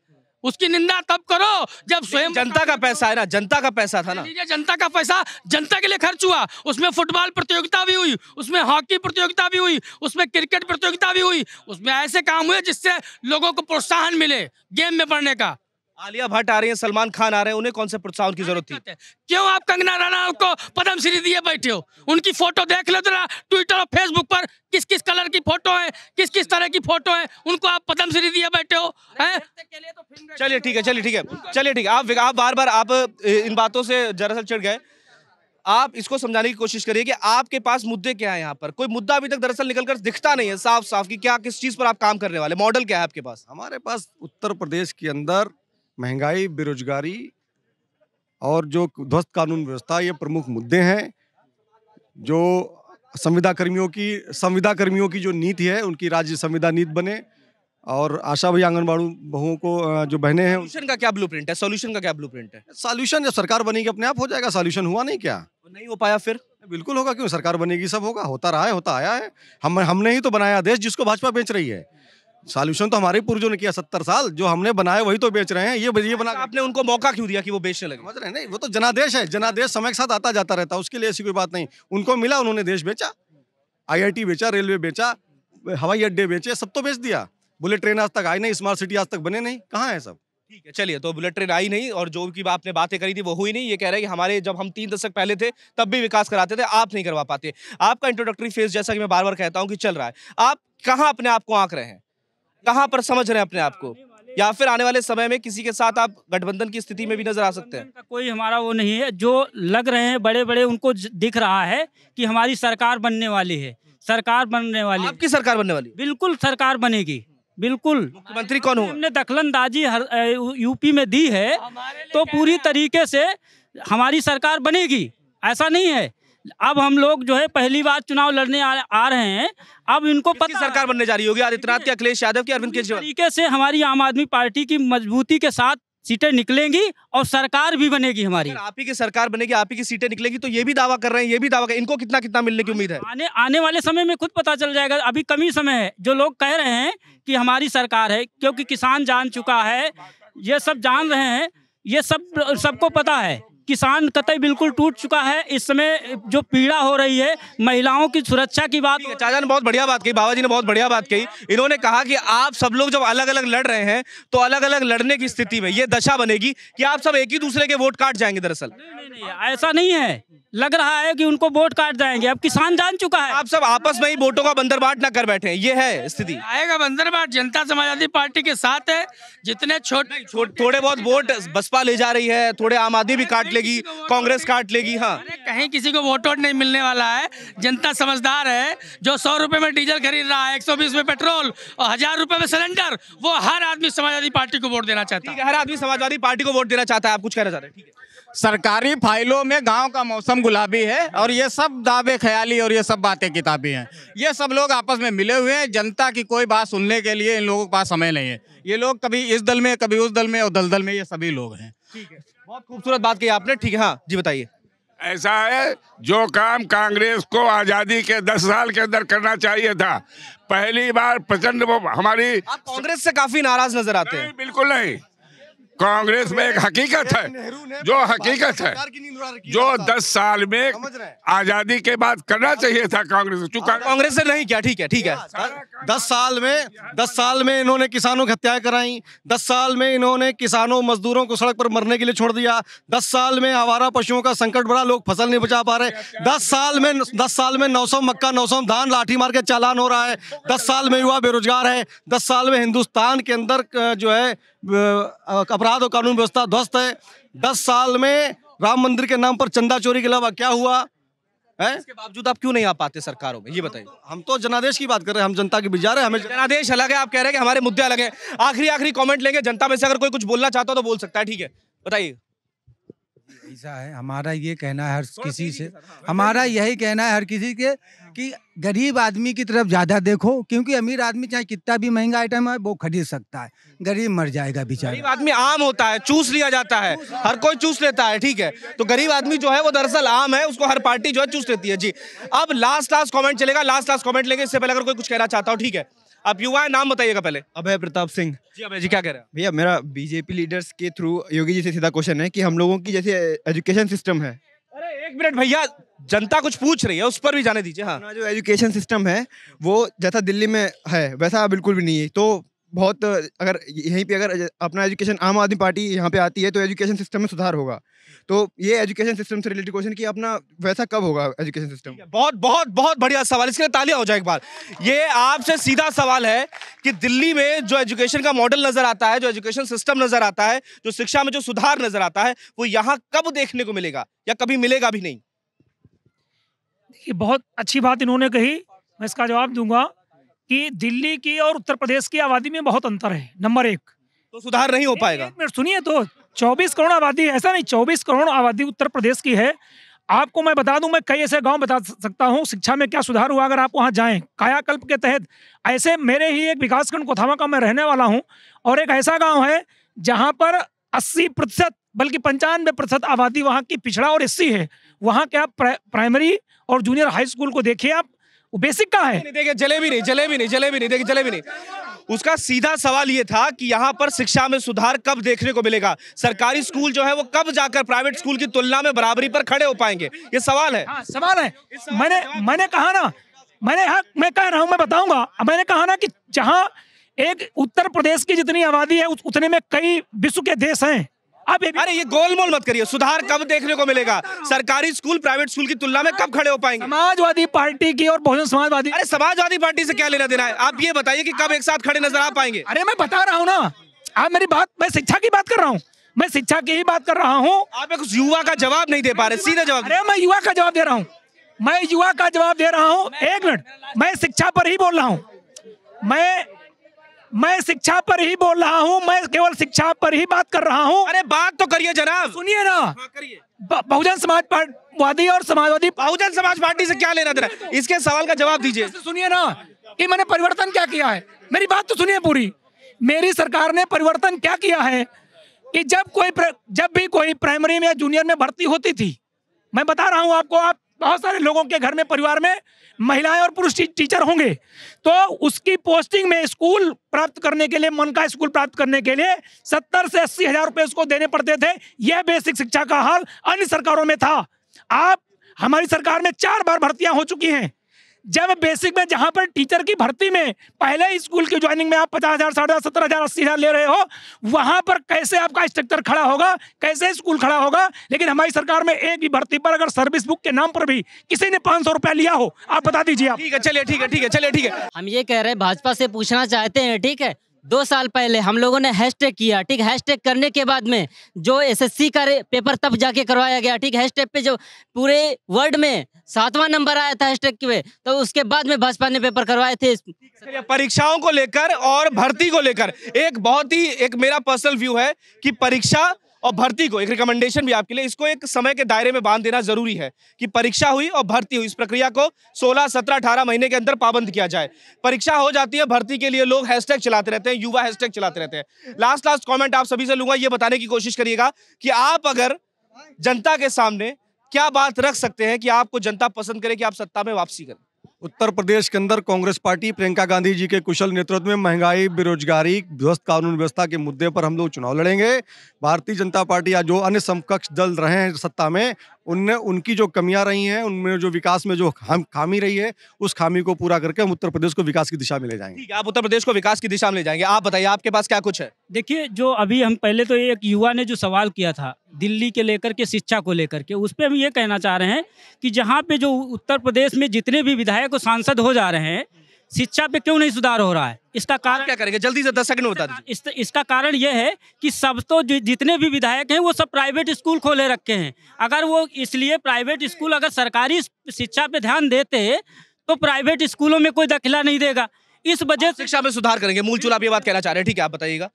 उसकी निंदा तब करो जब स्वयं जनता का पैसा है ना जनता का पैसा था ना जनता का पैसा जनता के लिए खर्च हुआ उसमें फुटबॉल प्रतियोगिता भी हुई उसमें हॉकी प्रतियोगिता भी हुई उसमें क्रिकेट प्रतियोगिता भी हुई उसमें ऐसे काम हुए जिससे लोगों को प्रोत्साहन मिले गेम में पढ़ने का आलिया भट्ट आ रही है सलमान खान आ रहे हैं उन्हें कौन से प्रोत्साहन की जरूरत थी क्यों आप कंगना राणा को पद्मश्री दिए बैठे हो उनकी फोटो देख लो जरा ट्विटर और फेसबुक पर किस किस कलर की फोटो है किस किस तरह की फोटो है उनको आप पद्मश्री दिए बैठे हो हैं तो चलिए ठीक है चलिए ठीक है चलिए ठीक है आप आप बार बार आप इन बातों से दरअसल चढ़ गए आप इसको समझाने की कोशिश करिए कि आपके पास मुद्दे क्या है यहाँ पर कोई मुद्दा अभी तक दरअसल निकलकर दिखता नहीं है साफ साफ कि क्या किस चीज़ पर आप काम करने वाले मॉडल क्या है आपके पास हमारे पास उत्तर प्रदेश के अंदर महंगाई बेरोजगारी और जो ध्वस्त कानून व्यवस्था ये प्रमुख मुद्दे हैं जो संविदा कर्मियों की संविदा कर्मियों की जो नीति है उनकी राज्य संविदा नीति बने और आशा भाई आंगनबाड़ी बहुओं को जो बहने हैं सोल्यूशन का क्या प्रिंट है सोल्यूशन का क्या ब्लू प्रिंट है सोल्यूशन जब सरकार बनेगी अपने आप हो जाएगा सोल्यूशन हुआ नहीं क्या नहीं हो पाया फिर बिल्कुल होगा क्यों सरकार बनेगी सब होगा होता रहा है होता आया है हम हमने ही तो बनाया देश जिसको भाजपा बेच रही है सोल्यूशन तो हमारे पूर्वजों ने किया सत्तर साल जो हमने बनाए वही तो बेच रहे हैं ये ये बना आपने उनको मौका क्यों दिया कि वो बेचने लगे समझ रहे नहीं वो तो जनादेश है जनादेश समय के साथ आता जाता रहता है उसके लिए ऐसी कोई बात नहीं उनको मिला उन्होंने देश बेचा आईआईटी बेचा रेलवे बेचा हवाई अड्डे बेचे सब तो बेच दिया बुलेट ट्रेन आज तक आई नहीं स्मार्ट सिटी आज तक बने नहीं कहाँ है सब ठीक है चलिए तो बुलेट ट्रेन आई नहीं और जो की आपने बातें करी थी वो हुई नहीं ये कह रहे हैं कि हमारे जब हम तीन दशक पहले थे तब भी विकास कराते थे आप नहीं करवा पाते आपका इंट्रोडक्टरी फेज जैसा कि मैं बार बार कहता हूँ कि चल रहा है आप कहाँ अपने आप को आंक रहे हैं कहाँ पर समझ रहे हैं अपने आप को या फिर आने वाले समय में किसी के साथ आप गठबंधन की स्थिति में भी नजर आ सकते हैं कोई हमारा वो नहीं है जो लग रहे हैं बड़े बड़े उनको दिख रहा है कि हमारी सरकार बनने वाली है सरकार बनने वाली आपकी सरकार बनने वाली बिल्कुल सरकार बनेगी बिल्कुल मुख्यमंत्री कौन हूँ हमने दखल अंदाजी यूपी में दी है तो पूरी तरीके से हमारी सरकार बनेगी ऐसा नहीं है अब हम लोग जो है पहली बार चुनाव लड़ने आ, आ रहे हैं अब इनको पता सरकार बनने जा रही होगी आदित्यनाथ के अखिलेश यादव के अरविंद केजरीवाल तरीके से हमारी आम आदमी पार्टी की मजबूती के साथ सीटें निकलेंगी और सरकार भी बनेगी हमारी आप ही की सरकार बनेगी आप ही की सीटें निकलेगी तो ये भी दावा कर रहे हैं ये भी दावा कर इनको कितना कितना मिलने की उम्मीद है आने आने वाले समय में खुद पता चल जाएगा अभी कमी समय है जो लोग कह रहे हैं कि हमारी सरकार है क्योंकि किसान जान चुका है ये सब जान रहे हैं ये सब सबको पता है किसान कतई बिल्कुल टूट चुका है इस समय जो पीड़ा हो रही है महिलाओं की सुरक्षा की बात चाचा ने बहुत बढ़िया बात कही बाबा जी ने बहुत बढ़िया बात कही इन्होंने कहा कि आप सब लोग जब अलग अलग लड़ रहे हैं तो अलग अलग लड़ने की स्थिति में ये दशा बनेगी कि आप सब एक ही दूसरे के वोट काट जाएंगे दरअसल ऐसा नहीं है लग रहा है की उनको वोट काट जाएंगे अब किसान जान चुका है आप सब आपस में ही वोटों का बंदर बाट कर बैठे ये है स्थिति आएगा बंदर जनता समाजवादी पार्टी के साथ है जितने छोटे थोड़े बहुत वोट बसपा ले जा रही है थोड़े आम आदमी भी काट लेगी कांग्रेस काट लेगी हाँ कहीं किसी को वोट वोट नहीं मिलने वाला है जनता समझदार है जो सौ रुपए में डीजल खरीद रहा है एक सौ बीस में पेट्रोल और हजार रुपए में सिलेंडर वो हर आदमी समाजवादी पार्टी को वोट देना चाहता है हर आदमी समाजवादी पार्टी को वोट देना चाहता है आप कुछ कहना चाह रहे हैं सरकारी फाइलों में गांव का मौसम गुलाबी है और ये सब दावे ख्याली और ये सब बातें किताबी हैं ये सब लोग आपस में मिले हुए हैं जनता की कोई बात सुनने के लिए इन लोगों के पास समय नहीं है ये लोग कभी इस दल में कभी उस दल में और दलदल में ये सभी लोग हैं ठीक है बहुत खूबसूरत बात कही आपने ठीक है हाँ जी बताइए ऐसा है जो काम कांग्रेस को आजादी के दस साल के अंदर करना चाहिए था पहली बार प्रचंड हमारी कांग्रेस से काफी नाराज नजर आते हैं बिल्कुल नहीं कांग्रेस में एक हकीकत है जो हकीकत है जो दस साल में आजादी के बाद करना चाहिए था कांग्रेस चुका कांग्रेस से नहीं क्या ठीक है ठीक है दस साल में दस साल में इन्होंने किसानों की हत्याएं कराई दस साल में इन्होंने किसानों मजदूरों को सड़क पर मरने के लिए छोड़ दिया दस साल में आवारा पशुओं का संकट बढ़ा लोग फसल नहीं बचा पा रहे दस साल में दस साल में नौ मक्का नौ धान लाठी मार के चालान हो रहा है दस साल में युवा बेरोजगार है दस साल में हिंदुस्तान के अंदर जो है अपराध और कानून व्यवस्था ध्वस्त है दस साल में राम मंदिर के नाम पर चंदा चोरी के अलावा क्या हुआ है इसके बावजूद आप क्यों नहीं आ पाते सरकारों में ये बताइए तो, हम तो जनादेश की बात कर रहे हैं हम जनता के बिजार है हमें जनादेश अलग है आप कह रहे हैं कि हमारे मुद्दे अलग है आखिरी आखिरी कमेंट लेंगे जनता में से अगर कोई कुछ बोलना चाहता हो तो बोल सकता है ठीक है बताइए ऐसा है हमारा ये कहना है हर किसी से हाँ, हमारा यही कहना है हर किसी के हाँ, कि हाँ। गरीब आदमी की तरफ ज़्यादा देखो क्योंकि अमीर आदमी चाहे कितना भी महंगा आइटम है वो खरीद सकता है हम्म। गरीब मर जाएगा बेचारा गरीब आदमी आम होता है चूस लिया जाता है हर कोई चूस लेता है ठीक है तो गरीब आदमी जो है वो दरअसल आम है उसको हर पार्टी जो है चूस लेती है जी अब लास्ट लास्ट कॉमेंट चलेगा लास्ट लास्ट कॉमेंट लेंगे इससे पहले अगर कोई कुछ कहना चाहता हो ठीक है आप युवा है नाम बताइएगा पहले अभय प्रताप सिंह जी अभय जी क्या कह रहे हैं भैया मेरा बीजेपी लीडर्स के थ्रू योगी जी से सीधा क्वेश्चन है कि हम लोगों की जैसे एजुकेशन सिस्टम है अरे एक मिनट भैया जनता कुछ पूछ रही है उस पर भी जाने दीजिए हाँ जो एजुकेशन सिस्टम है वो जैसा दिल्ली में है वैसा बिल्कुल भी नहीं है तो बहुत अगर यहीं पे अगर अपना एजुकेशन आम आदमी पार्टी यहाँ पे आती है तो एजुकेशन सिस्टम में सुधार होगा तो ये एजुकेशन सिस्टम से रिलेटेड क्वेश्चन कि अपना वैसा कब होगा एजुकेशन सिस्टम बहुत बहुत बहुत बढ़िया सवाल इसके लिए तालियां हो जाए एक बार ये आपसे सीधा सवाल है कि दिल्ली में जो एजुकेशन का मॉडल नजर आता है जो एजुकेशन सिस्टम नजर आता है जो शिक्षा में जो सुधार नजर आता है वो यहाँ कब देखने को मिलेगा या कभी मिलेगा भी नहीं देखिए बहुत अच्छी बात इन्होंने कही मैं इसका जवाब दूंगा कि दिल्ली की और उत्तर प्रदेश की आबादी में बहुत अंतर है नंबर एक तो सुधार नहीं हो पाएगा मिनट सुनिए तो 24 करोड़ आबादी ऐसा नहीं 24 करोड़ आबादी उत्तर प्रदेश की है आपको मैं बता दूं मैं कई ऐसे गांव बता सकता हूं शिक्षा में क्या सुधार हुआ अगर आप वहां जाएं कायाकल्प के तहत ऐसे मेरे ही एक विकासखंड कोथामा का मैं रहने वाला हूं और एक ऐसा गांव है जहां पर 80 प्रतिशत बल्कि पंचानवे प्रतिशत आबादी वहाँ की पिछड़ा और एस है वहाँ के आप प्राइमरी और जूनियर हाई स्कूल को देखिए आप वो बेसिक कहाँ है देखिए जलेबी नहीं जलेबी नहीं जलेबी नहीं देखिए जलेबी नहीं उसका सीधा सवाल ये था कि यहाँ पर शिक्षा में सुधार कब देखने को मिलेगा सरकारी स्कूल जो है वो कब जाकर प्राइवेट स्कूल की तुलना में बराबरी पर खड़े हो पाएंगे ये सवाल है हाँ, सवाल है मैंने मैंने कहा ना मैंने हाँ मैं कह रहा हूँ मैं बताऊंगा मैंने कहा ना कि जहाँ एक उत्तर प्रदेश की जितनी आबादी है उतने में कई विश्व के देश हैं अरे ये गोलमोल मत करिए सुधार कब देखने को मिलेगा सरकारी स्कूल प्राइवेट स्कूल की तुलना में कब खड़े हो पाएंगे समाजवादी पार्टी की और बहुजन समाजवादी अरे समाजवादी पार्टी से क्या लेना देना है आप ये बताइए कि कब एक साथ खड़े नजर आ पाएंगे अरे मैं बता रहा हूँ ना आप मेरी बात मैं शिक्षा की बात कर रहा हूँ मैं शिक्षा की ही बात कर रहा हूँ आप एक युवा का जवाब नहीं दे पा रहे सीधा जवाब अरे मैं युवा का जवाब दे रहा हूँ मैं युवा का जवाब दे रहा हूँ एक मिनट मैं शिक्षा पर ही बोल रहा हूँ मैं मैं शिक्षा पर ही बोल रहा हूँ मैं केवल शिक्षा पर ही बात कर रहा हूँ अरे बात तो करिए जनाब सुनिए ना हाँ, करिए बहुजन समाज पार्टी और समाजवादी बहुजन समाज पार्टी से क्या लेना देना इसके सवाल का जवाब दीजिए तो सुनिए ना कि मैंने परिवर्तन क्या किया है मेरी बात तो सुनिए पूरी मेरी सरकार ने परिवर्तन क्या किया है कि जब कोई जब भी कोई प्राइमरी में या जूनियर में भर्ती होती थी मैं बता रहा हूँ आपको आप बहुत सारे लोगों के घर में परिवार में महिलाएं और पुरुष टीचर होंगे तो उसकी पोस्टिंग में स्कूल प्राप्त करने के लिए मन का स्कूल प्राप्त करने के लिए सत्तर से अस्सी हजार रुपये उसको देने पड़ते थे यह बेसिक शिक्षा का हाल अन्य सरकारों में था आप हमारी सरकार में चार बार भर्तियां हो चुकी हैं जब बेसिक में जहां पर टीचर की भर्ती में पहले स्कूल की ज्वाइनिंग में आप पचास हजार साढ़े सत्तर हजार अस्सी हजार ले रहे हो वहां पर कैसे आपका स्ट्रक्चर खड़ा होगा कैसे स्कूल खड़ा होगा लेकिन हमारी सरकार में एक भी भर्ती पर अगर सर्विस बुक के नाम पर भी किसी ने पांच सौ रुपया लिया हो आप बता दीजिए आप ठीक है चलिए ठीक है ठीक है चलिए ठीक है हम ये कह रहे हैं भाजपा से पूछना चाहते हैं ठीक है दो साल पहले हम लोगों ने हैशटैग किया ठीक हैशटैग करने के बाद में जो एसएससी का पेपर तब जाके करवाया गया ठीक हैशटैग पे जो पूरे वर्ल्ड में सातवां नंबर आया था हैशटैग के तो उसके बाद में भाजपा ने पेपर करवाए थे परीक्षाओं को लेकर और भर्ती को लेकर एक बहुत ही एक मेरा पर्सनल व्यू है कि परीक्षा और भर्ती को एक रिकमेंडेशन भी आपके लिए इसको एक समय के दायरे में बांध देना जरूरी है कि परीक्षा हुई और भर्ती हुई इस प्रक्रिया को 16, 17, 18 महीने के अंदर पाबंद किया जाए परीक्षा हो जाती है भर्ती के लिए लोग हैशटैग चलाते रहते हैं युवा हैशटैग चलाते रहते हैं लास्ट लास्ट कॉमेंट आप सभी से लूंगा ये बताने की कोशिश करिएगा कि आप अगर जनता के सामने क्या बात रख सकते हैं कि आपको जनता पसंद करे कि आप सत्ता में वापसी करें उत्तर प्रदेश के अंदर कांग्रेस पार्टी प्रियंका गांधी जी के कुशल नेतृत्व में महंगाई बेरोजगारी ध्वस्त कानून व्यवस्था के मुद्दे पर हम लोग चुनाव लड़ेंगे भारतीय जनता पार्टी या जो अन्य समकक्ष दल रहे हैं सत्ता में उनने उनकी जो कमियां रही हैं उनमें जो विकास में जो हम खामी रही है उस खामी को पूरा करके हम उत्तर प्रदेश को विकास की दिशा में ले जाएंगे आप उत्तर प्रदेश को विकास की दिशा में ले जाएंगे आप बताइए आपके पास क्या कुछ है देखिए जो अभी हम पहले तो एक युवा ने जो सवाल किया था दिल्ली के लेकर के शिक्षा को लेकर के उस पर हम ये कहना चाह रहे हैं कि जहाँ पे जो उत्तर प्रदेश में जितने भी विधायक और सांसद हो जा रहे हैं शिक्षा पे क्यों नहीं सुधार हो रहा है इसका कारण क्या करेंगे जल्दी से दस सेकंड बता दीजिए इस, इसका कारण यह है कि सब तो जितने भी विधायक हैं वो सब प्राइवेट स्कूल खोले रखे हैं अगर वो इसलिए प्राइवेट स्कूल अगर सरकारी शिक्षा पे ध्यान देते तो प्राइवेट स्कूलों में कोई दखिला नहीं देगा इस वजह शिक्षा में सुधार करेंगे मूल चूल आप ये बात कहना चाह रहे हैं ठीक है आप बताइएगा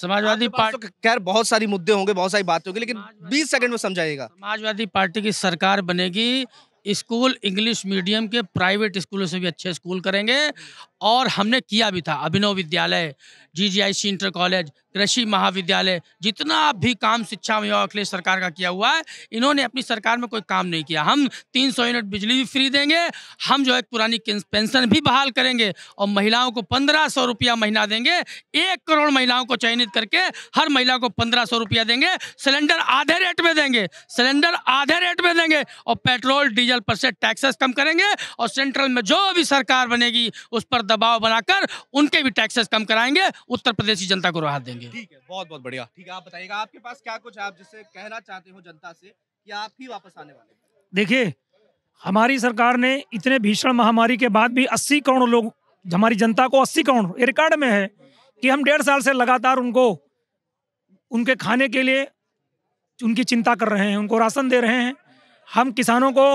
समाजवादी तो पार्टी खैर बहुत सारी मुद्दे होंगे बहुत सारी बातें होंगी लेकिन 20 सेकंड में समझाइएगा समाजवादी पार्टी की सरकार बनेगी स्कूल इंग्लिश मीडियम के प्राइवेट स्कूलों से भी अच्छे स्कूल करेंगे और हमने किया भी था अभिनव विद्यालय जीजीआईसी इंटर कॉलेज कृषि महाविद्यालय जितना भी काम शिक्षा में अखिलेश सरकार का किया हुआ है इन्होंने अपनी सरकार में कोई काम नहीं किया हम 300 यूनिट बिजली भी फ्री देंगे हम जो है पुरानी पेंशन भी बहाल करेंगे और महिलाओं को पंद्रह सौ रुपया महीना देंगे एक करोड़ महिलाओं को चयनित करके हर महिला को पंद्रह सौ रुपया देंगे सिलेंडर आधे रेट में देंगे सिलेंडर आधे रेट में देंगे और पेट्रोल डीजल पर से टैक्सेस कम करेंगे और सेंट्रल में जो भी सरकार बनेगी उस पर दबाव बनाकर उनके भी टैक्सेस कम कराएंगे उत्तर प्रदेश की जनता को राहत देंगे ठीक है बहुत बहुत बढ़िया ठीक है आप बताइएगा आपके पास क्या कुछ आप जिससे कहना चाहते हो जनता से कि आप ही वापस आने वाले देखिए हमारी सरकार ने इतने भीषण महामारी के बाद भी 80 करोड़ लोग हमारी जनता को 80 करोड़ रिकॉर्ड में है कि हम डेढ़ साल से लगातार उनको उनके खाने के लिए उनकी चिंता कर रहे हैं उनको राशन दे रहे हैं हम किसानों को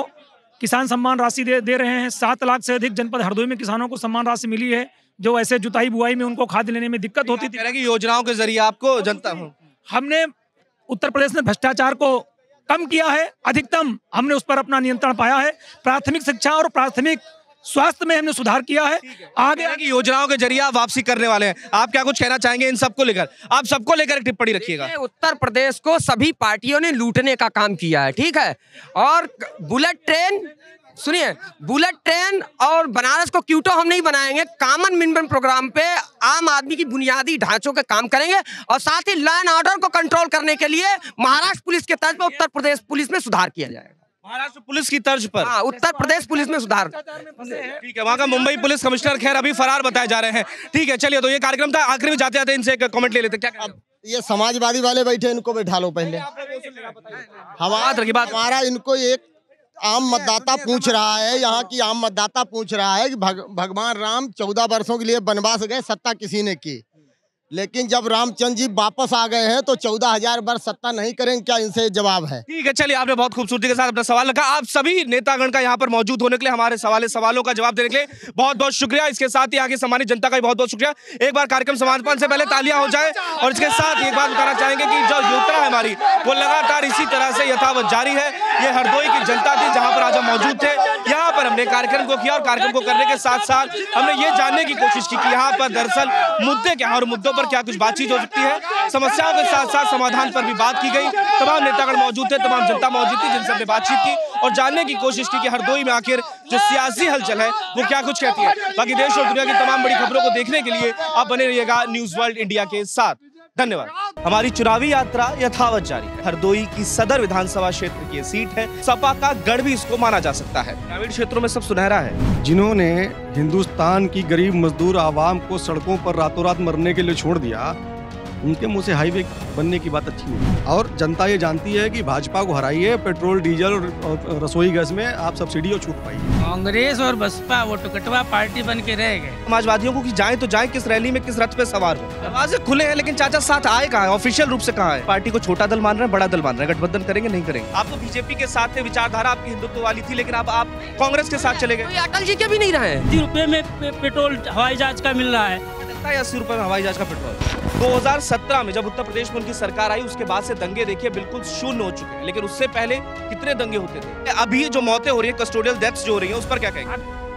किसान सम्मान राशि दे दे रहे हैं सात लाख से अधिक जनपद हरदोई में किसानों को सम्मान राशि मिली है जो ऐसे जुताई बुआई में उनको खाद लेने में दिक्कत तो होती थी कि योजनाओं के जरिए आपको जनता हमने उत्तर प्रदेश में भ्रष्टाचार को कम किया है अधिकतम हमने उस पर अपना नियंत्रण पाया है प्राथमिक शिक्षा और प्राथमिक स्वास्थ्य में हमने सुधार किया है आगे की योजनाओं के जरिए आप वापसी करने वाले हैं आप क्या कुछ कहना चाहेंगे इन सबको लेकर आप सबको लेकर एक टिप्पणी रखिएगा उत्तर प्रदेश को सभी पार्टियों ने लूटने का काम किया है ठीक है और बुलेट ट्रेन सुनिए बुलेट ट्रेन और बनारस को क्यूटो हम नहीं बनाएंगे कॉमन मिनिमम प्रोग्राम पे आम आदमी की बुनियादी ढांचों के काम करेंगे और साथ ही लाइन ऑर्डर को कंट्रोल करने के लिए महाराष्ट्र पुलिस के तर्ज पर उत्तर प्रदेश पुलिस में सुधार किया जाएगा महाराष्ट्र पुलिस की तर्ज पर आ, हाँ, उत्तर प्रदेश पुलिस में सुधार ठीक है वहाँ का मुंबई पुलिस कमिश्नर खैर अभी फरार बताए जा रहे हैं ठीक है चलिए तो ये कार्यक्रम था आखिर में जाते जाते इनसे एक कमेंट ले लेते क्या ये समाजवादी वाले बैठे इनको बैठा लो पहले हमारा इनको एक आम मतदाता पूछ रहा है तो यहाँ की आम मतदाता पूछ रहा है कि भग, भगवान राम चौदह वर्षों के लिए बनवास गए सत्ता किसी ने की लेकिन जब रामचंद्र जी वापस आ गए हैं तो चौदह हजार बार सत्ता नहीं करेंगे क्या इनसे जवाब है ठीक है चलिए आपने बहुत खूबसूरती के साथ अपना सवाल रखा आप सभी नेतागण का यहाँ पर मौजूद होने के लिए हमारे सवाल सवालों का जवाब देने के लिए बहुत बहुत शुक्रिया इसके साथ ही आगे सम्मानित जनता का भी बहुत बहुत शुक्रिया एक बार कार्यक्रम समापन से पहले तालियां हो जाए और इसके साथ एक बात बताना चाहेंगे की जो योजना है हमारी वो लगातार इसी तरह से यथावत जारी है ये हरदोई की जनता थी जहाँ पर आज हम मौजूद थे यहाँ पर हमने कार्यक्रम को किया और कार्यक्रम को करने के साथ साथ हमने ये जानने की कोशिश की यहाँ पर दरअसल मुद्दे क्या और मुद्दों पर क्या कुछ बातचीत हो सकती है समस्याओं के साथ साथ समाधान पर भी बात की गई तमाम नेतागण मौजूद थे तमाम जनता मौजूद थी जिनसे बातचीत की और जानने की कोशिश की कि हरदोई में आखिर जो सियासी हलचल है वो क्या कुछ कहती है बाकी देश और दुनिया की तमाम बड़ी खबरों को देखने के लिए आप बने रहिएगा न्यूज वर्ल्ड इंडिया के साथ धन्यवाद हमारी चुनावी यात्रा यथावत जारी है हरदोई की सदर विधानसभा क्षेत्र की सीट है सपा का गढ़ भी इसको माना जा सकता है ग्रामीण क्षेत्रों में सब सुनहरा है जिन्होंने हिंदुस्तान की गरीब मजदूर आवाम को सड़कों पर रातों रात मरने के लिए छोड़ दिया उनके मुंह से हाईवे बनने की बात अच्छी है और जनता ये जानती है कि भाजपा को हराइए पेट्रोल डीजल और रसोई गैस में आप सब्सिडी और छूट पाइए कांग्रेस और बसपा वो टुकटवा तो पार्टी बन के रह गए समाजवादियों को कि जाए तो जाए किस रैली में किस रथ पे सवार हो दरवाजे खुले हैं लेकिन चाचा साथ आए कहा है ऑफिशियल रूप से कहा है पार्टी को छोटा दल मान रहे हैं बड़ा दल मान रहे हैं गठबंधन करेंगे नहीं करेंगे आप तो बीजेपी के साथ थे विचारधारा आपकी हिंदुत्व वाली थी लेकिन अब आप कांग्रेस के साथ चले गए अटल जी के भी नहीं रहे हैं रुपए में पेट्रोल हवाई जहाज का मिल रहा है सत्तर या अस्सी रुपये में हवाई जहाज का पेट्रोल 2017 में जब उत्तर प्रदेश में उनकी सरकार आई उसके बाद से दंगे देखिए बिल्कुल शून्य हो चुके हैं लेकिन उससे पहले कितने दंगे होते थे अभी जो मौतें हो रही है कस्टोडियल डेथ्स जो हो रही है उस पर क्या कहेंगे